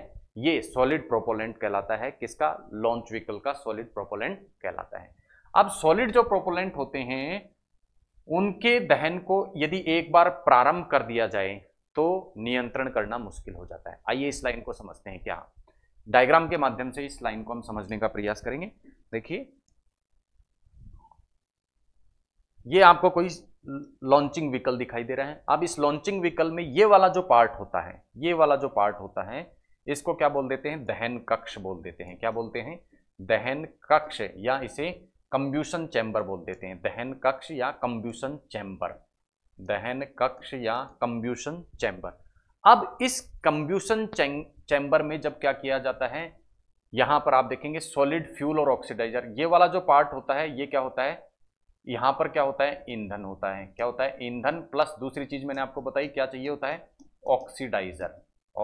ये सॉलिड प्रोपोलेंट कहलाता है किसका लॉन्च व्हीकल का सॉलिड प्रोपोलेंट कहलाता है अब सॉलिड जो प्रोपोलेंट होते हैं उनके दहन को यदि एक बार प्रारंभ कर दिया जाए तो नियंत्रण करना मुश्किल हो जाता है आइए इस लाइन को समझते हैं क्या डायग्राम के माध्यम से इस लाइन को हम समझने का प्रयास करेंगे देखिए ये आपको कोई लॉन्चिंग व्हीकल दिखाई दे रहा है अब इस लॉन्चिंग व्हीकल में ये वाला जो पार्ट होता है ये वाला जो पार्ट होता है इसको क्या बोल देते हैं दहन कक्ष बोल देते हैं क्या बोलते हैं दहन कक्ष या इसे कम्ब्यूशन चैम्बर बोल देते हैं दहन कक्ष या कम्ब्यूशन चैम्बर दहन कक्ष या कम्ब्यूशन चैम्बर अब इस कम्ब्यूशन चैम्बर में जब क्या किया जाता है यहां पर आप देखेंगे सॉलिड फ्यूल और ऑक्सीडाइजर ये वाला जो पार्ट होता है ये क्या होता है यहां पर क्या होता है ईंधन होता है क्या होता है ईंधन प्लस दूसरी चीज मैंने आपको बताई क्या चाहिए होता है ऑक्सीडाइजर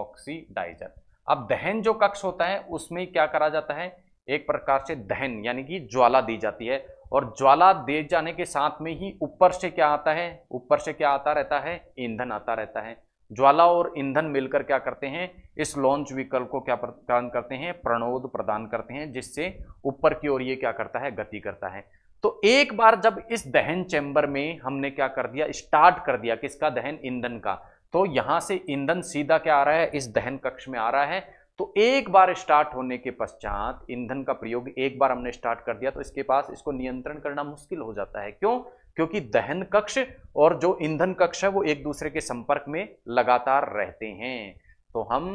ऑक्सीडाइजर अब दहन जो कक्ष होता है उसमें क्या करा जाता है एक प्रकार से दहन यानी कि ज्वाला दी जाती है और ज्वाला दे जाने के साथ में ही ऊपर से क्या आता है ऊपर से क्या आता रहता है ईंधन आता रहता है ज्वाला और ईंधन मिलकर क्या करते हैं इस लॉन्च व्हीकल को क्या प्रदान करते हैं प्रणोद प्रदान करते हैं जिससे ऊपर की ओर ये क्या करता है गति करता है तो एक बार जब इस दहन चैम्बर में हमने क्या कर दिया स्टार्ट कर दिया किसका दहन ईंधन का तो यहां से ईंधन सीधा क्या आ रहा है इस दहन कक्ष में आ रहा है तो एक बार स्टार्ट होने के पश्चात ईंधन का प्रयोग एक बार हमने स्टार्ट कर दिया तो इसके पास इसको नियंत्रण करना मुश्किल हो जाता है क्यों क्योंकि दहन कक्ष और जो ईंधन कक्ष है वो एक दूसरे के संपर्क में लगातार रहते हैं तो हम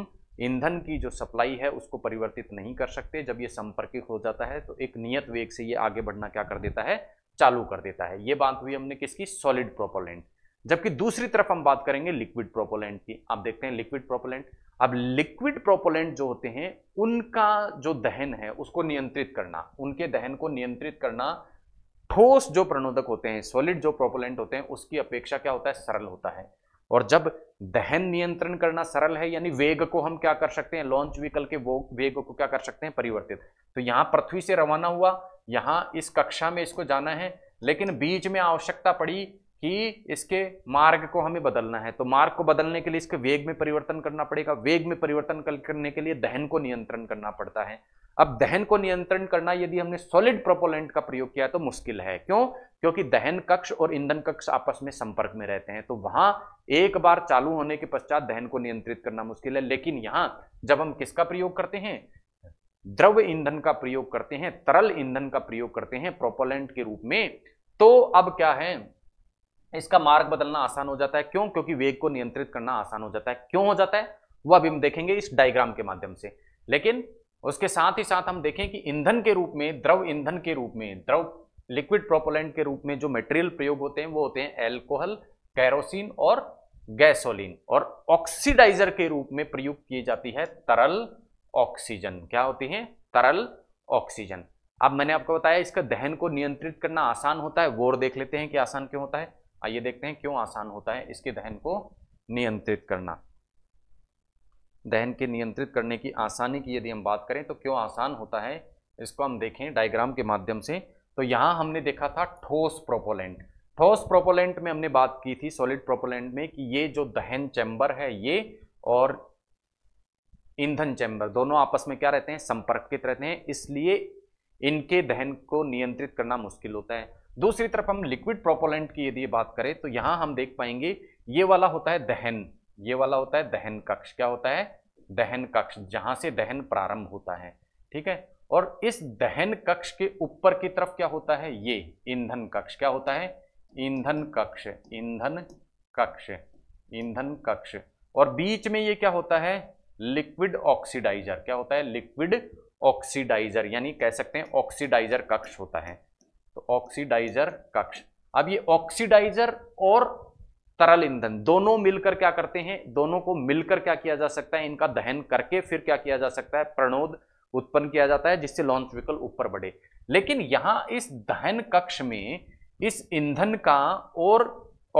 ईंधन की जो सप्लाई है उसको परिवर्तित नहीं कर सकते जब ये संपर्कित हो जाता है तो एक नियत वेग से ये आगे बढ़ना क्या कर देता है चालू कर देता है ये बात हुई हमने किसकी सॉलिड प्रोपोलेंट जबकि दूसरी तरफ हम बात करेंगे लिक्विड प्रोपोलेंट की आप देखते हैं लिक्विड प्रोपोलेंट अब लिक्विड प्रोपोलेंट जो होते हैं उनका जो दहन है उसको नियंत्रित करना उनके दहन को नियंत्रित करना ठोस जो प्रणोदक होते हैं सॉलिड जो प्रोपोलेंट होते हैं उसकी अपेक्षा क्या होता है सरल होता है और जब दहन नियंत्रण करना सरल है यानी वेग को हम क्या कर सकते हैं लॉन्च व्हीकल के वो वेग को क्या कर सकते हैं परिवर्तित तो यहां पृथ्वी से रवाना हुआ यहां इस कक्षा में इसको जाना है लेकिन बीच में आवश्यकता पड़ी कि इसके मार्ग को हमें बदलना है तो मार्ग को बदलने के लिए इसके वेग में परिवर्तन करना पड़ेगा वेग में परिवर्तन करने के लिए दहन को नियंत्रण करना पड़ता है अब दहन को नियंत्रण करना यदि हमने सॉलिड प्रोपोलेंट का प्रयोग किया तो मुश्किल है क्यों क्योंकि दहन कक्ष और ईंधन कक्ष आपस में संपर्क में रहते हैं तो वहां एक बार चालू होने के पश्चात दहन को नियंत्रित करना मुश्किल है लेकिन यहां जब हम किसका प्रयोग करते हैं द्रव ईंधन का प्रयोग करते हैं तरल ईंधन का प्रयोग करते हैं प्रोपोलेंट के रूप में तो अब क्या है इसका मार्ग बदलना आसान हो जाता है क्यों क्योंकि वेग को नियंत्रित करना आसान हो जाता है क्यों हो जाता है वह अभी हम देखेंगे इस डायग्राम के माध्यम से लेकिन उसके साथ ही साथ हम देखें कि ईंधन के रूप में द्रव ईंधन के रूप में द्रव लिक्विड प्रोपोलेंट के रूप में जो मटेरियल प्रयोग होते हैं वो होते हैं एल्कोहल कैरोसिन और गैसोलिन और ऑक्सीडाइजर के रूप में प्रयोग की जाती है तरल ऑक्सीजन क्या होती है तरल ऑक्सीजन अब मैंने आपको बताया इसका दहन को नियंत्रित करना आसान होता है वोर देख लेते हैं कि आसान क्यों होता है आइए देखते हैं क्यों आसान होता है इसके दहन को नियंत्रित करना दहन के नियंत्रित करने की आसानी की यदि हम बात करें तो क्यों आसान होता है इसको हम देखें डायग्राम के माध्यम से तो यहां हमने देखा था ठोस प्रोपोलेंट ठोस प्रोपोलेंट में हमने बात की थी सॉलिड प्रोपोलेंट में कि ये जो दहन चैम्बर है ये और ईंधन चैम्बर दोनों आपस में क्या रहते हैं संपर्कित रहते हैं इसलिए इनके दहन को नियंत्रित करना मुश्किल होता है दूसरी तरफ हम लिक्विड प्रोपोलेंट की यदि बात करें तो यहां हम देख पाएंगे ये वाला होता है दहन ये वाला होता है दहन कक्ष क्या होता है दहन कक्ष जहां से दहन प्रारंभ होता है ठीक है और इस दहन कक्ष के ऊपर की तरफ क्या होता है ये ईंधन कक्ष क्या होता है ईंधन कक्ष ईंधन कक्ष ईंधन कक्ष और बीच में ये क्या होता है लिक्विड ऑक्सीडाइजर क्या होता है लिक्विड ऑक्सीडाइजर यानी कह सकते हैं ऑक्सीडाइजर कक्ष होता है तो ऑक्सीडाइजर कक्ष अब ये ऑक्सीडाइजर और तरल ईंधन दोनों मिलकर क्या करते हैं दोनों को मिलकर क्या किया जा सकता है इनका दहन करके फिर क्या किया जा सकता है प्रणोद उत्पन्न किया जाता है जिससे लॉन्च व्हीकल ऊपर बढ़े लेकिन यहां इस दहन कक्ष में इस ईंधन का और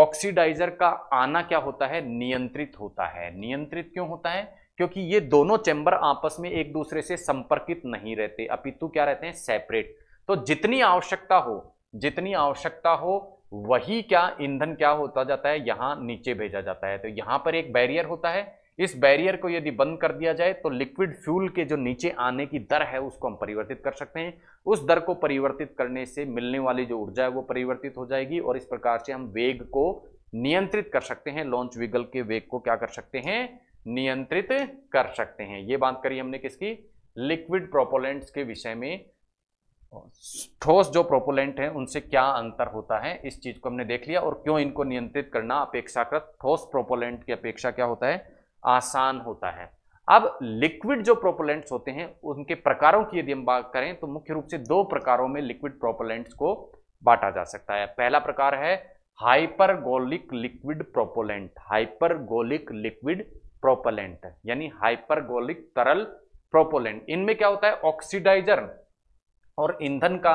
ऑक्सीडाइजर का आना क्या होता है नियंत्रित होता है नियंत्रित क्यों होता है क्योंकि ये दोनों चैंबर आपस में एक दूसरे से संपर्कित नहीं रहते अपितु क्या रहते हैं सेपरेट तो जितनी आवश्यकता हो जितनी आवश्यकता हो वही क्या ईंधन क्या होता जाता है यहां नीचे भेजा जाता है तो यहां पर एक बैरियर होता है इस बैरियर को यदि बंद कर दिया जाए तो लिक्विड फ्यूल के जो नीचे आने की दर है उसको हम परिवर्तित कर सकते हैं उस दर को परिवर्तित करने से मिलने वाली जो ऊर्जा है वो परिवर्तित हो जाएगी और इस प्रकार से हम वेग को नियंत्रित कर सकते हैं लॉन्च विगल के वेग को क्या कर सकते हैं नियंत्रित कर सकते हैं ये बात करी हमने किसकी लिक्विड प्रोपोलेंट्स के विषय में ठोस जो प्रोपोलेंट हैं उनसे क्या अंतर होता है इस चीज़ को हमने देख लिया और क्यों इनको नियंत्रित करना अपेक्षाकृत ठोस प्रोपोलेंट की अपेक्षा क्या होता है आसान होता है अब लिक्विड जो प्रोपोलेंट्स होते हैं उनके प्रकारों की यदि हम बात करें तो मुख्य रूप से दो प्रकारों में लिक्विड प्रोपोलेंट्स को बांटा जा सकता है पहला प्रकार है hypergolic liquid propellant hypergolic liquid propellant यानी हाइपरगोलिक तरल प्रोपोलेंट इनमें क्या होता है ऑक्सीडाइजर और ईंधन का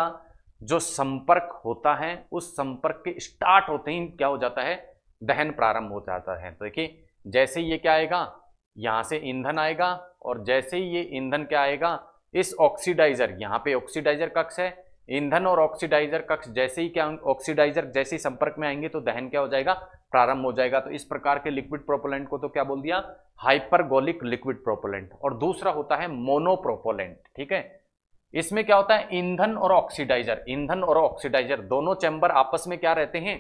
जो संपर्क होता है उस संपर्क के स्टार्ट होते ही क्या हो जाता है दहन प्रारंभ हो जाता है तो देखिए जैसे ही ये क्या आएगा यहाँ से ईंधन आएगा और जैसे ही ये ईंधन क्या आएगा इस ऑक्सीडाइजर यहाँ पे ऑक्सीडाइजर कक्ष है ईंधन और ऑक्सीडाइजर कक्ष जैसे ही क्या ऑक्सीडाइजर जैसे ही संपर्क में आएंगे तो दहन क्या हो जाएगा प्रारंभ हो जाएगा तो इस प्रकार के लिक्विड प्रोपोलेंट को तो क्या बोल दिया हाइपरगोलिक लिक्विड प्रोपोलेंट और दूसरा होता है मोनोप्रोपोलेंट ठीक है इसमें क्या होता है ईंधन और ऑक्सीडाइजर ईंधन और ऑक्सीडाइजर दोनों चैंबर आपस में क्या रहते हैं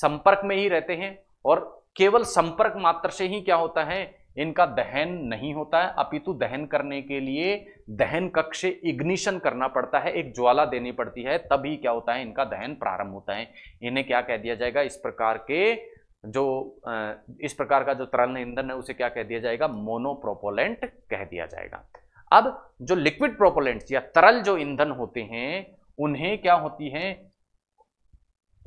संपर्क में ही रहते हैं और केवल संपर्क मात्र से ही क्या होता है इनका दहन नहीं होता है अपितु दहन करने के लिए दहन कक्ष इग्निशन करना पड़ता है एक ज्वाला देनी पड़ती है तभी क्या होता है इनका दहन प्रारंभ होता है इन्हें क्या कह दिया जाएगा इस प्रकार के जो इस प्रकार का जो तरल ईंधन है उसे क्या कह दिया जाएगा मोनोप्रोपोलेंट कह दिया जाएगा अब जो लिक्विड प्रोपोलेंट्स या तरल जो ईंधन होते हैं उन्हें क्या होती हैं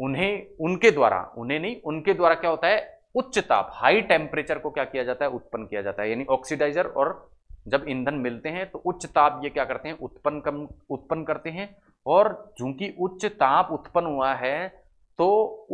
उन्हें उनके द्वारा उन्हें नहीं उनके द्वारा क्या होता है उच्च ताप हाई टेम्परेचर को क्या किया जाता है उत्पन्न किया जाता है यानी ऑक्सीडाइजर और जब ईंधन मिलते हैं तो उच्च ताप ये क्या करते हैं उत्पन्न कम उत्पन्न करते हैं और चूंकि उच्च ताप उत्पन्न हुआ है तो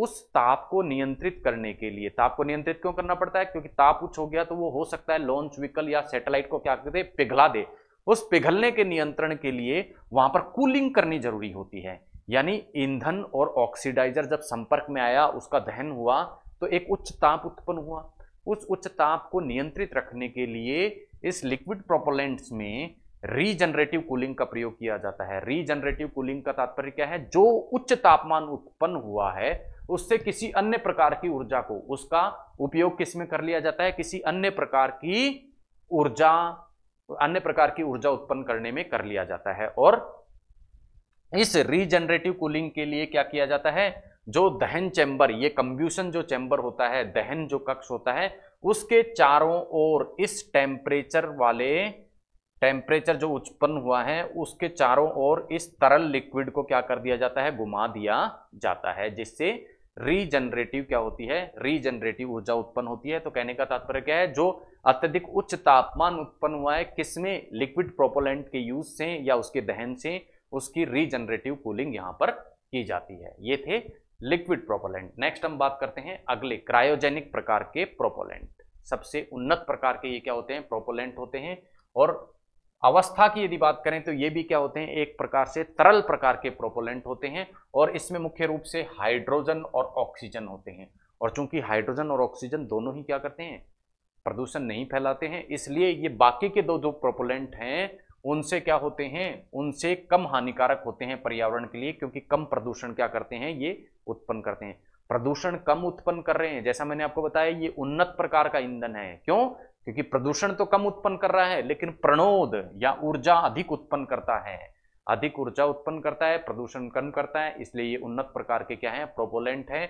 उस ताप को नियंत्रित करने के लिए ताप को नियंत्रित क्यों करना पड़ता है क्योंकि ताप उच्च हो गया तो वो हो सकता है लॉन्च व्हीकल या सैटेलाइट को क्या करते पिघला दे उस पिघलने के नियंत्रण के लिए वहां पर कूलिंग करनी जरूरी होती है यानी ईंधन और ऑक्सीडाइजर जब संपर्क में आया उसका दहन हुआ तो एक उच्च ताप उत्पन्न हुआ उस उच्च ताप को नियंत्रित रखने के लिए इस लिक्विड प्रोपोलेंट्स में रीजनरेटिव कूलिंग का प्रयोग किया जाता है रीजनरेटिव कूलिंग का तात्पर्य क्या है जो उच्च तापमान उत्पन्न हुआ है उससे किसी अन्य प्रकार की ऊर्जा को उसका उपयोग किसमें कर लिया जाता है किसी अन्य प्रकार की ऊर्जा अन्य प्रकार की ऊर्जा उत्पन्न करने में कर लिया जाता है और इस रीजनरेटिव कूलिंग के लिए क्या किया जाता है जो दहन चैम्बर ये कम्ब्यूशन जो चैम्बर होता है दहन जो कक्ष होता है उसके चारों ओर इस टेम्परेचर वाले टेम्परेचर जो उत्पन्न हुआ है उसके चारों ओर इस तरल लिक्विड को क्या कर दिया जाता है घुमा दिया जाता है जिससे रीजनरेटिव क्या होती है रीजनरेटिव ऊर्जा उत्पन्न होती है तो कहने का तात्पर्य क्या है जो अत्यधिक उच्च तापमान उत्पन्न हुआ है किसमें लिक्विड प्रोपोलेंट के यूज से या उसके दहन से उसकी रीजनरेटिव कूलिंग यहां पर की जाती है ये थे लिक्विड प्रोपोलेंट नेक्स्ट हम बात करते हैं अगले क्रायोजेनिक प्रकार के प्रोपोलेंट सबसे उन्नत प्रकार के ये क्या होते हैं प्रोपोलेंट होते हैं और अवस्था की यदि बात करें तो ये भी क्या होते हैं एक प्रकार से तरल प्रकार के प्रोपोलेंट होते हैं और इसमें मुख्य रूप से हाइड्रोजन और ऑक्सीजन होते हैं और चूंकि हाइड्रोजन और ऑक्सीजन दोनों ही क्या करते हैं प्रदूषण नहीं फैलाते हैं इसलिए ये बाकी के दो जो प्रोपोलेंट हैं उनसे क्या होते हैं उनसे कम हानिकारक होते हैं पर्यावरण के लिए क्योंकि कम प्रदूषण क्या करते हैं ये उत्पन्न करते हैं प्रदूषण कम उत्पन्न कर रहे हैं जैसा मैंने आपको बताया ये उन्नत प्रकार का ईंधन है क्यों क्योंकि प्रदूषण तो कम उत्पन्न कर रहा है लेकिन प्रणोद या ऊर्जा अधिक उत्पन्न करता है अधिक ऊर्जा उत्पन्न करता है प्रदूषण कम करता है इसलिए ये उन्नत प्रकार के क्या है प्रोपोलेंट है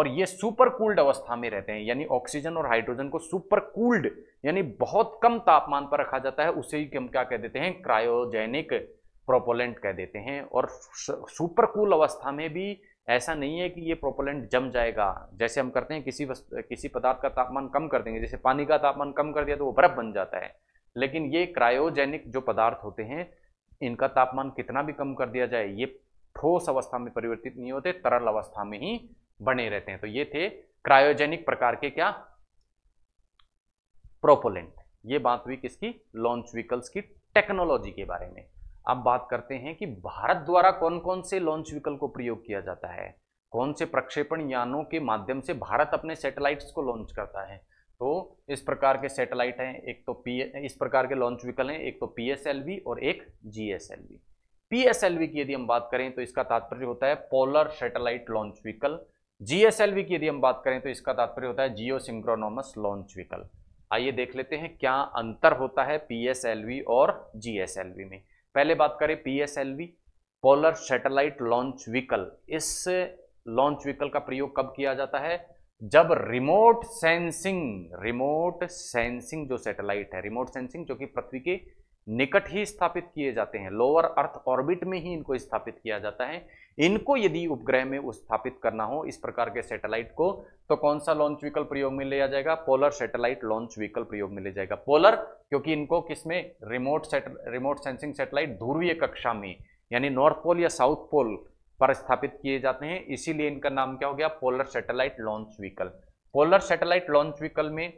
और ये सुपर कूल्ड अवस्था में रहते हैं यानी ऑक्सीजन और हाइड्रोजन को सुपर कूल्ड यानी बहुत कम तापमान पर रखा जाता है उसे ही हम क्या कह देते हैं क्रायोजेनिक प्रोपोलेंट कह देते हैं और सुपर कूल अवस्था में भी ऐसा नहीं है कि ये प्रोपोलेंट जम जाएगा जैसे हम करते हैं किसी वस्तु किसी पदार्थ का तापमान कम कर देंगे जैसे पानी का तापमान कम कर दिया तो वो बर्फ़ बन जाता है लेकिन ये क्रायोजेनिक जो पदार्थ होते हैं इनका तापमान कितना भी कम कर दिया जाए ये ठोस अवस्था में परिवर्तित नहीं होते तरल अवस्था में ही बने रहते हैं तो ये थे क्रायोजेनिक प्रकार के क्या प्रोपोलेंट ये बात हुई किसकी लॉन्च व्हीकल्स की टेक्नोलॉजी के बारे में अब बात करते हैं कि भारत द्वारा कौन कौन से लॉन्च व्हीकल को प्रयोग किया जाता है कौन से प्रक्षेपण यानों के माध्यम से भारत अपने सैटेलाइट्स को लॉन्च करता है तो इस प्रकार के सैटेलाइट हैं एक तो पी इस प्रकार के लॉन्च व्हीकल हैं एक तो पी और एक जी पीएसएलवी की यदि हम बात करें तो इसका तात्पर्य होता है polar satellite launch vehicle GSLV की यदि हम बात करें तो इसका तात्पर्य होता है जियो सिंक्रोनोमस लॉन्च व्हीकल आइए देख लेते हैं क्या अंतर होता है पीएसएलवी और जीएसएलवी में पहले बात करें PSLV polar satellite launch vehicle इस लॉन्च व्हीकल का प्रयोग कब किया जाता है जब रिमोट सेंसिंग रिमोट सेंसिंग जो सैटेलाइट है रिमोट सेंसिंग जो कि पृथ्वी के निकट ही स्थापित किए जाते हैं लोअर अर्थ ऑर्बिट में ही इनको स्थापित किया जाता है इनको यदि उपग्रह में स्थापित करना हो इस प्रकार के सैटेलाइट को तो कौन सा लॉन्च व्हीकल प्रयोग में लिया जाएगा पोलर सैटेलाइट लॉन्च व्हीकल प्रयोग में ले जाएगा पोलर क्योंकि इनको किसमें रिमोट रिमोट सेंसिंग सैटेलाइट ध्रुवीय कक्षा में यानी नॉर्थ पोल या साउथ पोल पर स्थापित किए जाते हैं इसीलिए इनका नाम क्या हो गया polar satellite launch vehicle polar satellite launch vehicle में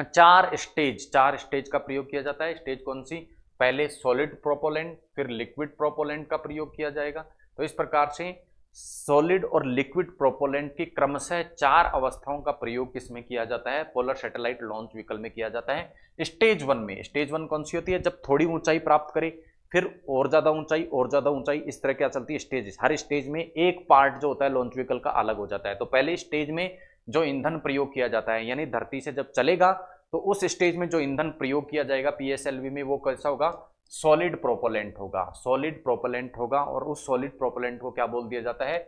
चार स्टेज चार स्टेज का प्रयोग किया जाता है स्टेज कौन सी पहले सॉलिड प्रोपोलेंट फिर लिक्विड प्रोपोलेंट का प्रयोग किया जाएगा तो इस प्रकार से सॉलिड और लिक्विड प्रोपोलेंट की क्रमशः चार अवस्थाओं का प्रयोग किसमें किया जाता है पोलर सैटेलाइट लॉन्च व्हीकल में किया जाता है स्टेज वन में स्टेज वन कौन सी होती है जब थोड़ी ऊंचाई प्राप्त करे फिर और ज़्यादा ऊंचाई और ज़्यादा ऊंचाई इस तरह क्या चलती है स्टेज हर स्टेज में एक पार्ट जो होता है लॉन्च व्हीकल का अलग हो जाता है तो पहले स्टेज में जो ईंधन प्रयोग किया जाता है यानी धरती से जब चलेगा तो उस स्टेज में जो ईंधन प्रयोग किया जाएगा पीएसएलवी में वो कैसा होगा सॉलिड प्रोपोलेंट होगा सॉलिड प्रोपोलेंट होगा और उस सॉलिड प्रोपोलेंट को क्या बोल दिया जाता है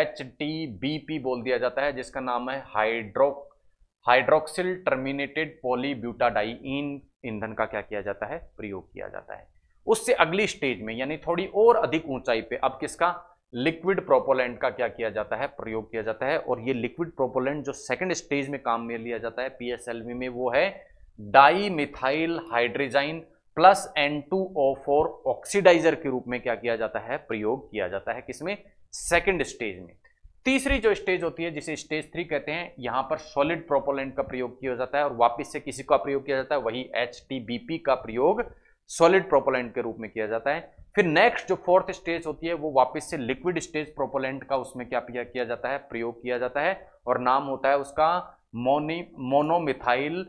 एच टी बी पी बोल दिया जाता है जिसका नाम है हाइड्रो हाइड्रोक्सिल टर्मिनेटेड पोलीब्यूटाडाइन ईंधन का क्या किया जाता है प्रयोग किया जाता है उससे अगली स्टेज में यानी थोड़ी और अधिक ऊंचाई पे अब किसका लिक्विड प्रोपोलेंट का क्या किया जाता है प्रयोग किया जाता है और ये लिक्विड प्रोपोलेंट जो सेकंड स्टेज में काम में लिया जाता है पीएसएलवी में वो है dimethyl hydrazine plus N two O four oxidiser के रूप में क्या किया जाता है प्रयोग किया जाता है किसमें सेकेंड स्टेज में तीसरी जो स्टेज होती है जिसे स्टेज थ्री कहते हैं यहां पर सॉलिड प्रोपोलेंट का प्रयोग किया जाता है और वापस से किसी का प्रयोग किया जाता है वही एच का प्रयोग सॉलिड प्रोपोलेंट के रूप में किया जाता है फिर नेक्स्ट जो फोर्थ स्टेज होती है वो वापस से लिक्विड स्टेज प्रोपोलेंट का उसमें क्या किया जाता है प्रयोग किया जाता है और नाम होता है उसका मोनी मोनोमिथाइल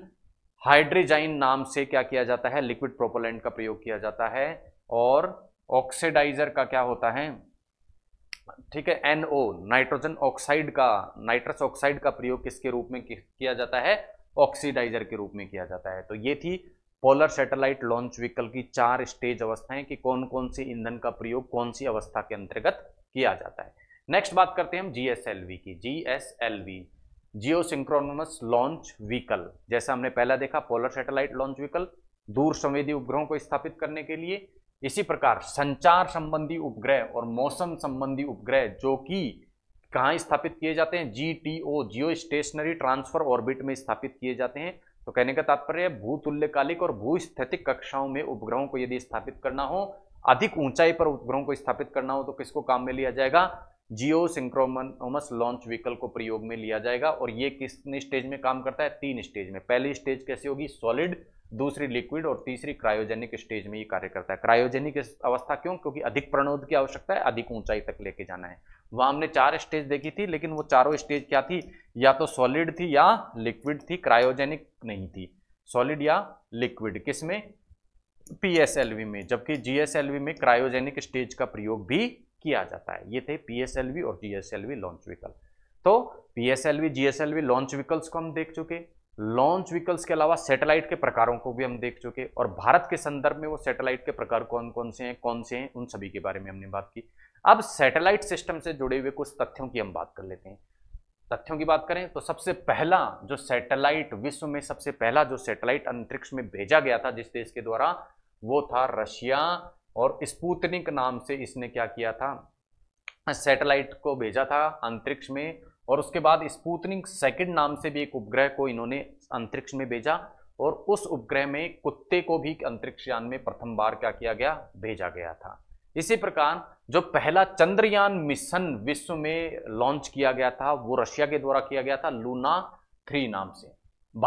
हाइड्रेजाइन नाम से क्या किया जाता है लिक्विड प्रोपोलेंट का प्रयोग किया जाता है और ऑक्सीडाइजर का क्या होता है ठीक है एनओ नाइट्रोजन ऑक्साइड का नाइट्रस ऑक्साइड का प्रयोग किसके रूप में किया जाता है ऑक्सीडाइजर के रूप में किया जाता है तो ये थी पोलर सैटेलाइट लॉन्च व्हीकल की चार स्टेज अवस्थाएं कि कौन कौन सी ईंधन का प्रयोग कौन सी अवस्था के अंतर्गत किया जाता है नेक्स्ट बात करते हैं हम जीएसएलवी की GSLV geosynchronous launch vehicle जैसा हमने पहला देखा पोलर सैटेलाइट लॉन्च व्हीकल दूर संवेदी उपग्रहों को स्थापित करने के लिए इसी प्रकार संचार संबंधी उपग्रह और मौसम संबंधी उपग्रह जो कि कहाँ स्थापित किए जाते हैं G T O geostationary transfer orbit में स्थापित किए जाते हैं तो कहने का तात्पर्य भूतुल्यकालिक और भूस्थितिक कक्षाओं में उपग्रहों को यदि स्थापित करना हो अधिक ऊंचाई पर उपग्रहों को स्थापित करना हो तो किसको काम में लिया जाएगा जियो सिंक्रोमस लॉन्च व्हीकल को प्रयोग में लिया जाएगा और ये किस स्टेज में काम करता है तीन स्टेज में पहली स्टेज कैसी होगी सॉलिड दूसरी लिक्विड और तीसरी क्रायोजेनिक स्टेज में ये कार्य करता है क्रायोजेनिक अवस्था क्यों क्योंकि अधिक प्रणोद की आवश्यकता है अधिक ऊंचाई तक लेके जाना है वहां हमने चार स्टेज देखी थी लेकिन वो चारों स्टेज क्या थी या तो सॉलिड थी या लिक्विड थी क्रायोजेनिक नहीं थी सॉलिड या लिक्विड किस में में जबकि जीएसएलवी में क्रायोजेनिक स्टेज का प्रयोग भी किया जाता है ये थे पीएसएलवी और जीएसएलवी लॉन्च व्हीकल तो पीएसएलवी जीएसएलवी लॉन्च व्हीकल्स को हम देख चुके लॉन्च व्हीकल्स के अलावा सैटेलाइट के प्रकारों को भी हम देख चुके और भारत के संदर्भ में वो सैटेलाइट के प्रकार कौन कौन से हैं कौन से हैं उन सभी के बारे में हमने बात की अब सैटेलाइट सिस्टम से जुड़े हुए कुछ तथ्यों की हम बात कर लेते हैं तथ्यों की बात करें तो सबसे पहला जो सैटेलाइट विश्व में सबसे पहला जो सैटेलाइट अंतरिक्ष में भेजा गया था जिस देश के द्वारा वो था रशिया और स्पूतनिक नाम से इसने क्या किया था सैटेलाइट को भेजा था अंतरिक्ष में और उसके बाद स्पूतनिक सेकंड नाम से भी एक उपग्रह को इन्होंने अंतरिक्ष में भेजा और उस उपग्रह में कुत्ते को भी अंतरिक्षयान में प्रथम बार क्या किया गया भेजा गया था इसी प्रकार जो पहला चंद्रयान मिशन विश्व में लॉन्च किया गया था वो रशिया के द्वारा किया गया था लूना थ्री नाम से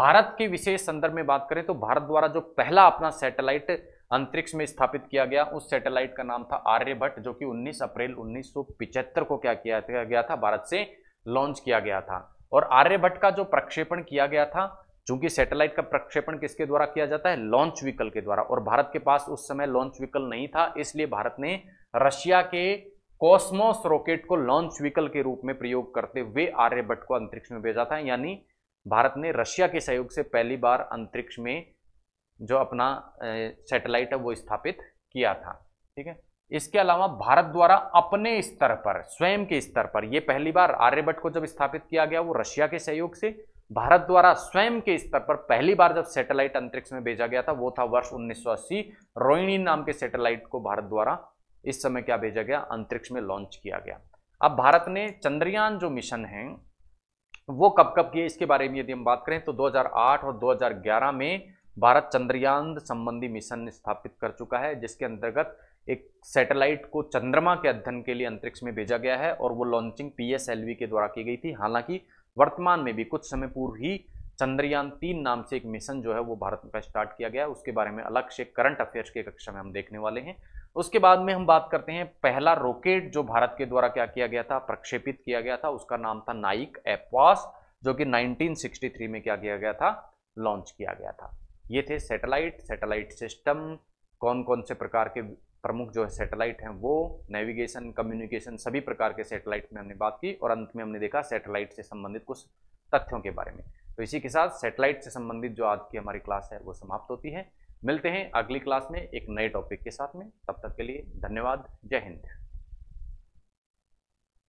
भारत के विशेष संदर्भ में बात करें तो भारत द्वारा जो पहला अपना सैटेलाइट अंतरिक्ष में स्थापित किया गया उस सैटेलाइट का नाम था आर्यभट्ट जो कि 19 अप्रैल 1975 को क्या किया गया था भारत से लॉन्च किया गया था और आर्यभट्ट का जो प्रक्षेपण किया गया था चूंकि सैटेलाइट का प्रक्षेपण किसके द्वारा किया जाता है लॉन्च व्हीकल के द्वारा और भारत के पास उस समय लॉन्च व्हीकल नहीं था इसलिए भारत ने रशिया के कॉस्मोस रॉकेट को लॉन्च व्हीकल के रूप में प्रयोग करते हुए आर्यभट्ट को अंतरिक्ष में भेजा था यानी भारत ने रशिया के सहयोग से पहली बार अंतरिक्ष में जो अपना सैटेलाइट है वो स्थापित किया था ठीक है इसके अलावा भारत द्वारा अपने स्तर पर स्वयं के स्तर पर यह पहली बार आर्यभट को जब स्थापित किया गया वो रशिया के सहयोग से भारत द्वारा स्वयं के स्तर पर पहली बार जब सैटेलाइट अंतरिक्ष में भेजा गया था वो था वर्ष 1980 रोहिणी नाम के सैटेलाइट को भारत द्वारा इस समय क्या भेजा गया अंतरिक्ष में लॉन्च किया गया अब भारत ने चंद्रयान जो मिशन है वो कब कब किए इसके बारे में यदि हम बात करें तो 2008 और 2011 में भारत चंद्रयान संबंधी मिशन स्थापित कर चुका है जिसके अंतर्गत एक सैटेलाइट को चंद्रमा के अध्ययन के लिए अंतरिक्ष में भेजा गया है और वो लॉन्चिंग पीएसएलवी के द्वारा की गई थी हालांकि वर्तमान में भी कुछ समय पूर्व ही चंद्रयान तीन नाम से एक मिशन जो है वो भारत में स्टार्ट किया गया है उसके बारे में अलग से करंट अफेयर्स के कक्षा में हम देखने वाले हैं उसके बाद में हम बात करते हैं पहला रॉकेट जो भारत के द्वारा क्या किया गया था प्रक्षेपित किया गया था उसका नाम था नाइक एपवास जो कि 1963 में क्या किया गया था लॉन्च किया गया था ये थे सैटेलाइट सैटेलाइट सिस्टम कौन कौन से प्रकार के प्रमुख जो है सैटेलाइट हैं वो नेविगेशन कम्युनिकेशन सभी प्रकार के सैटेलाइट में हमने बात की और अंत में हमने देखा सैटेलाइट से संबंधित कुछ तथ्यों के बारे में तो इसी के साथ सैटेलाइट से संबंधित जो आज की हमारी क्लास है वो समाप्त होती है मिलते हैं अगली क्लास में एक नए टॉपिक के साथ में तब तक के लिए धन्यवाद जय हिंद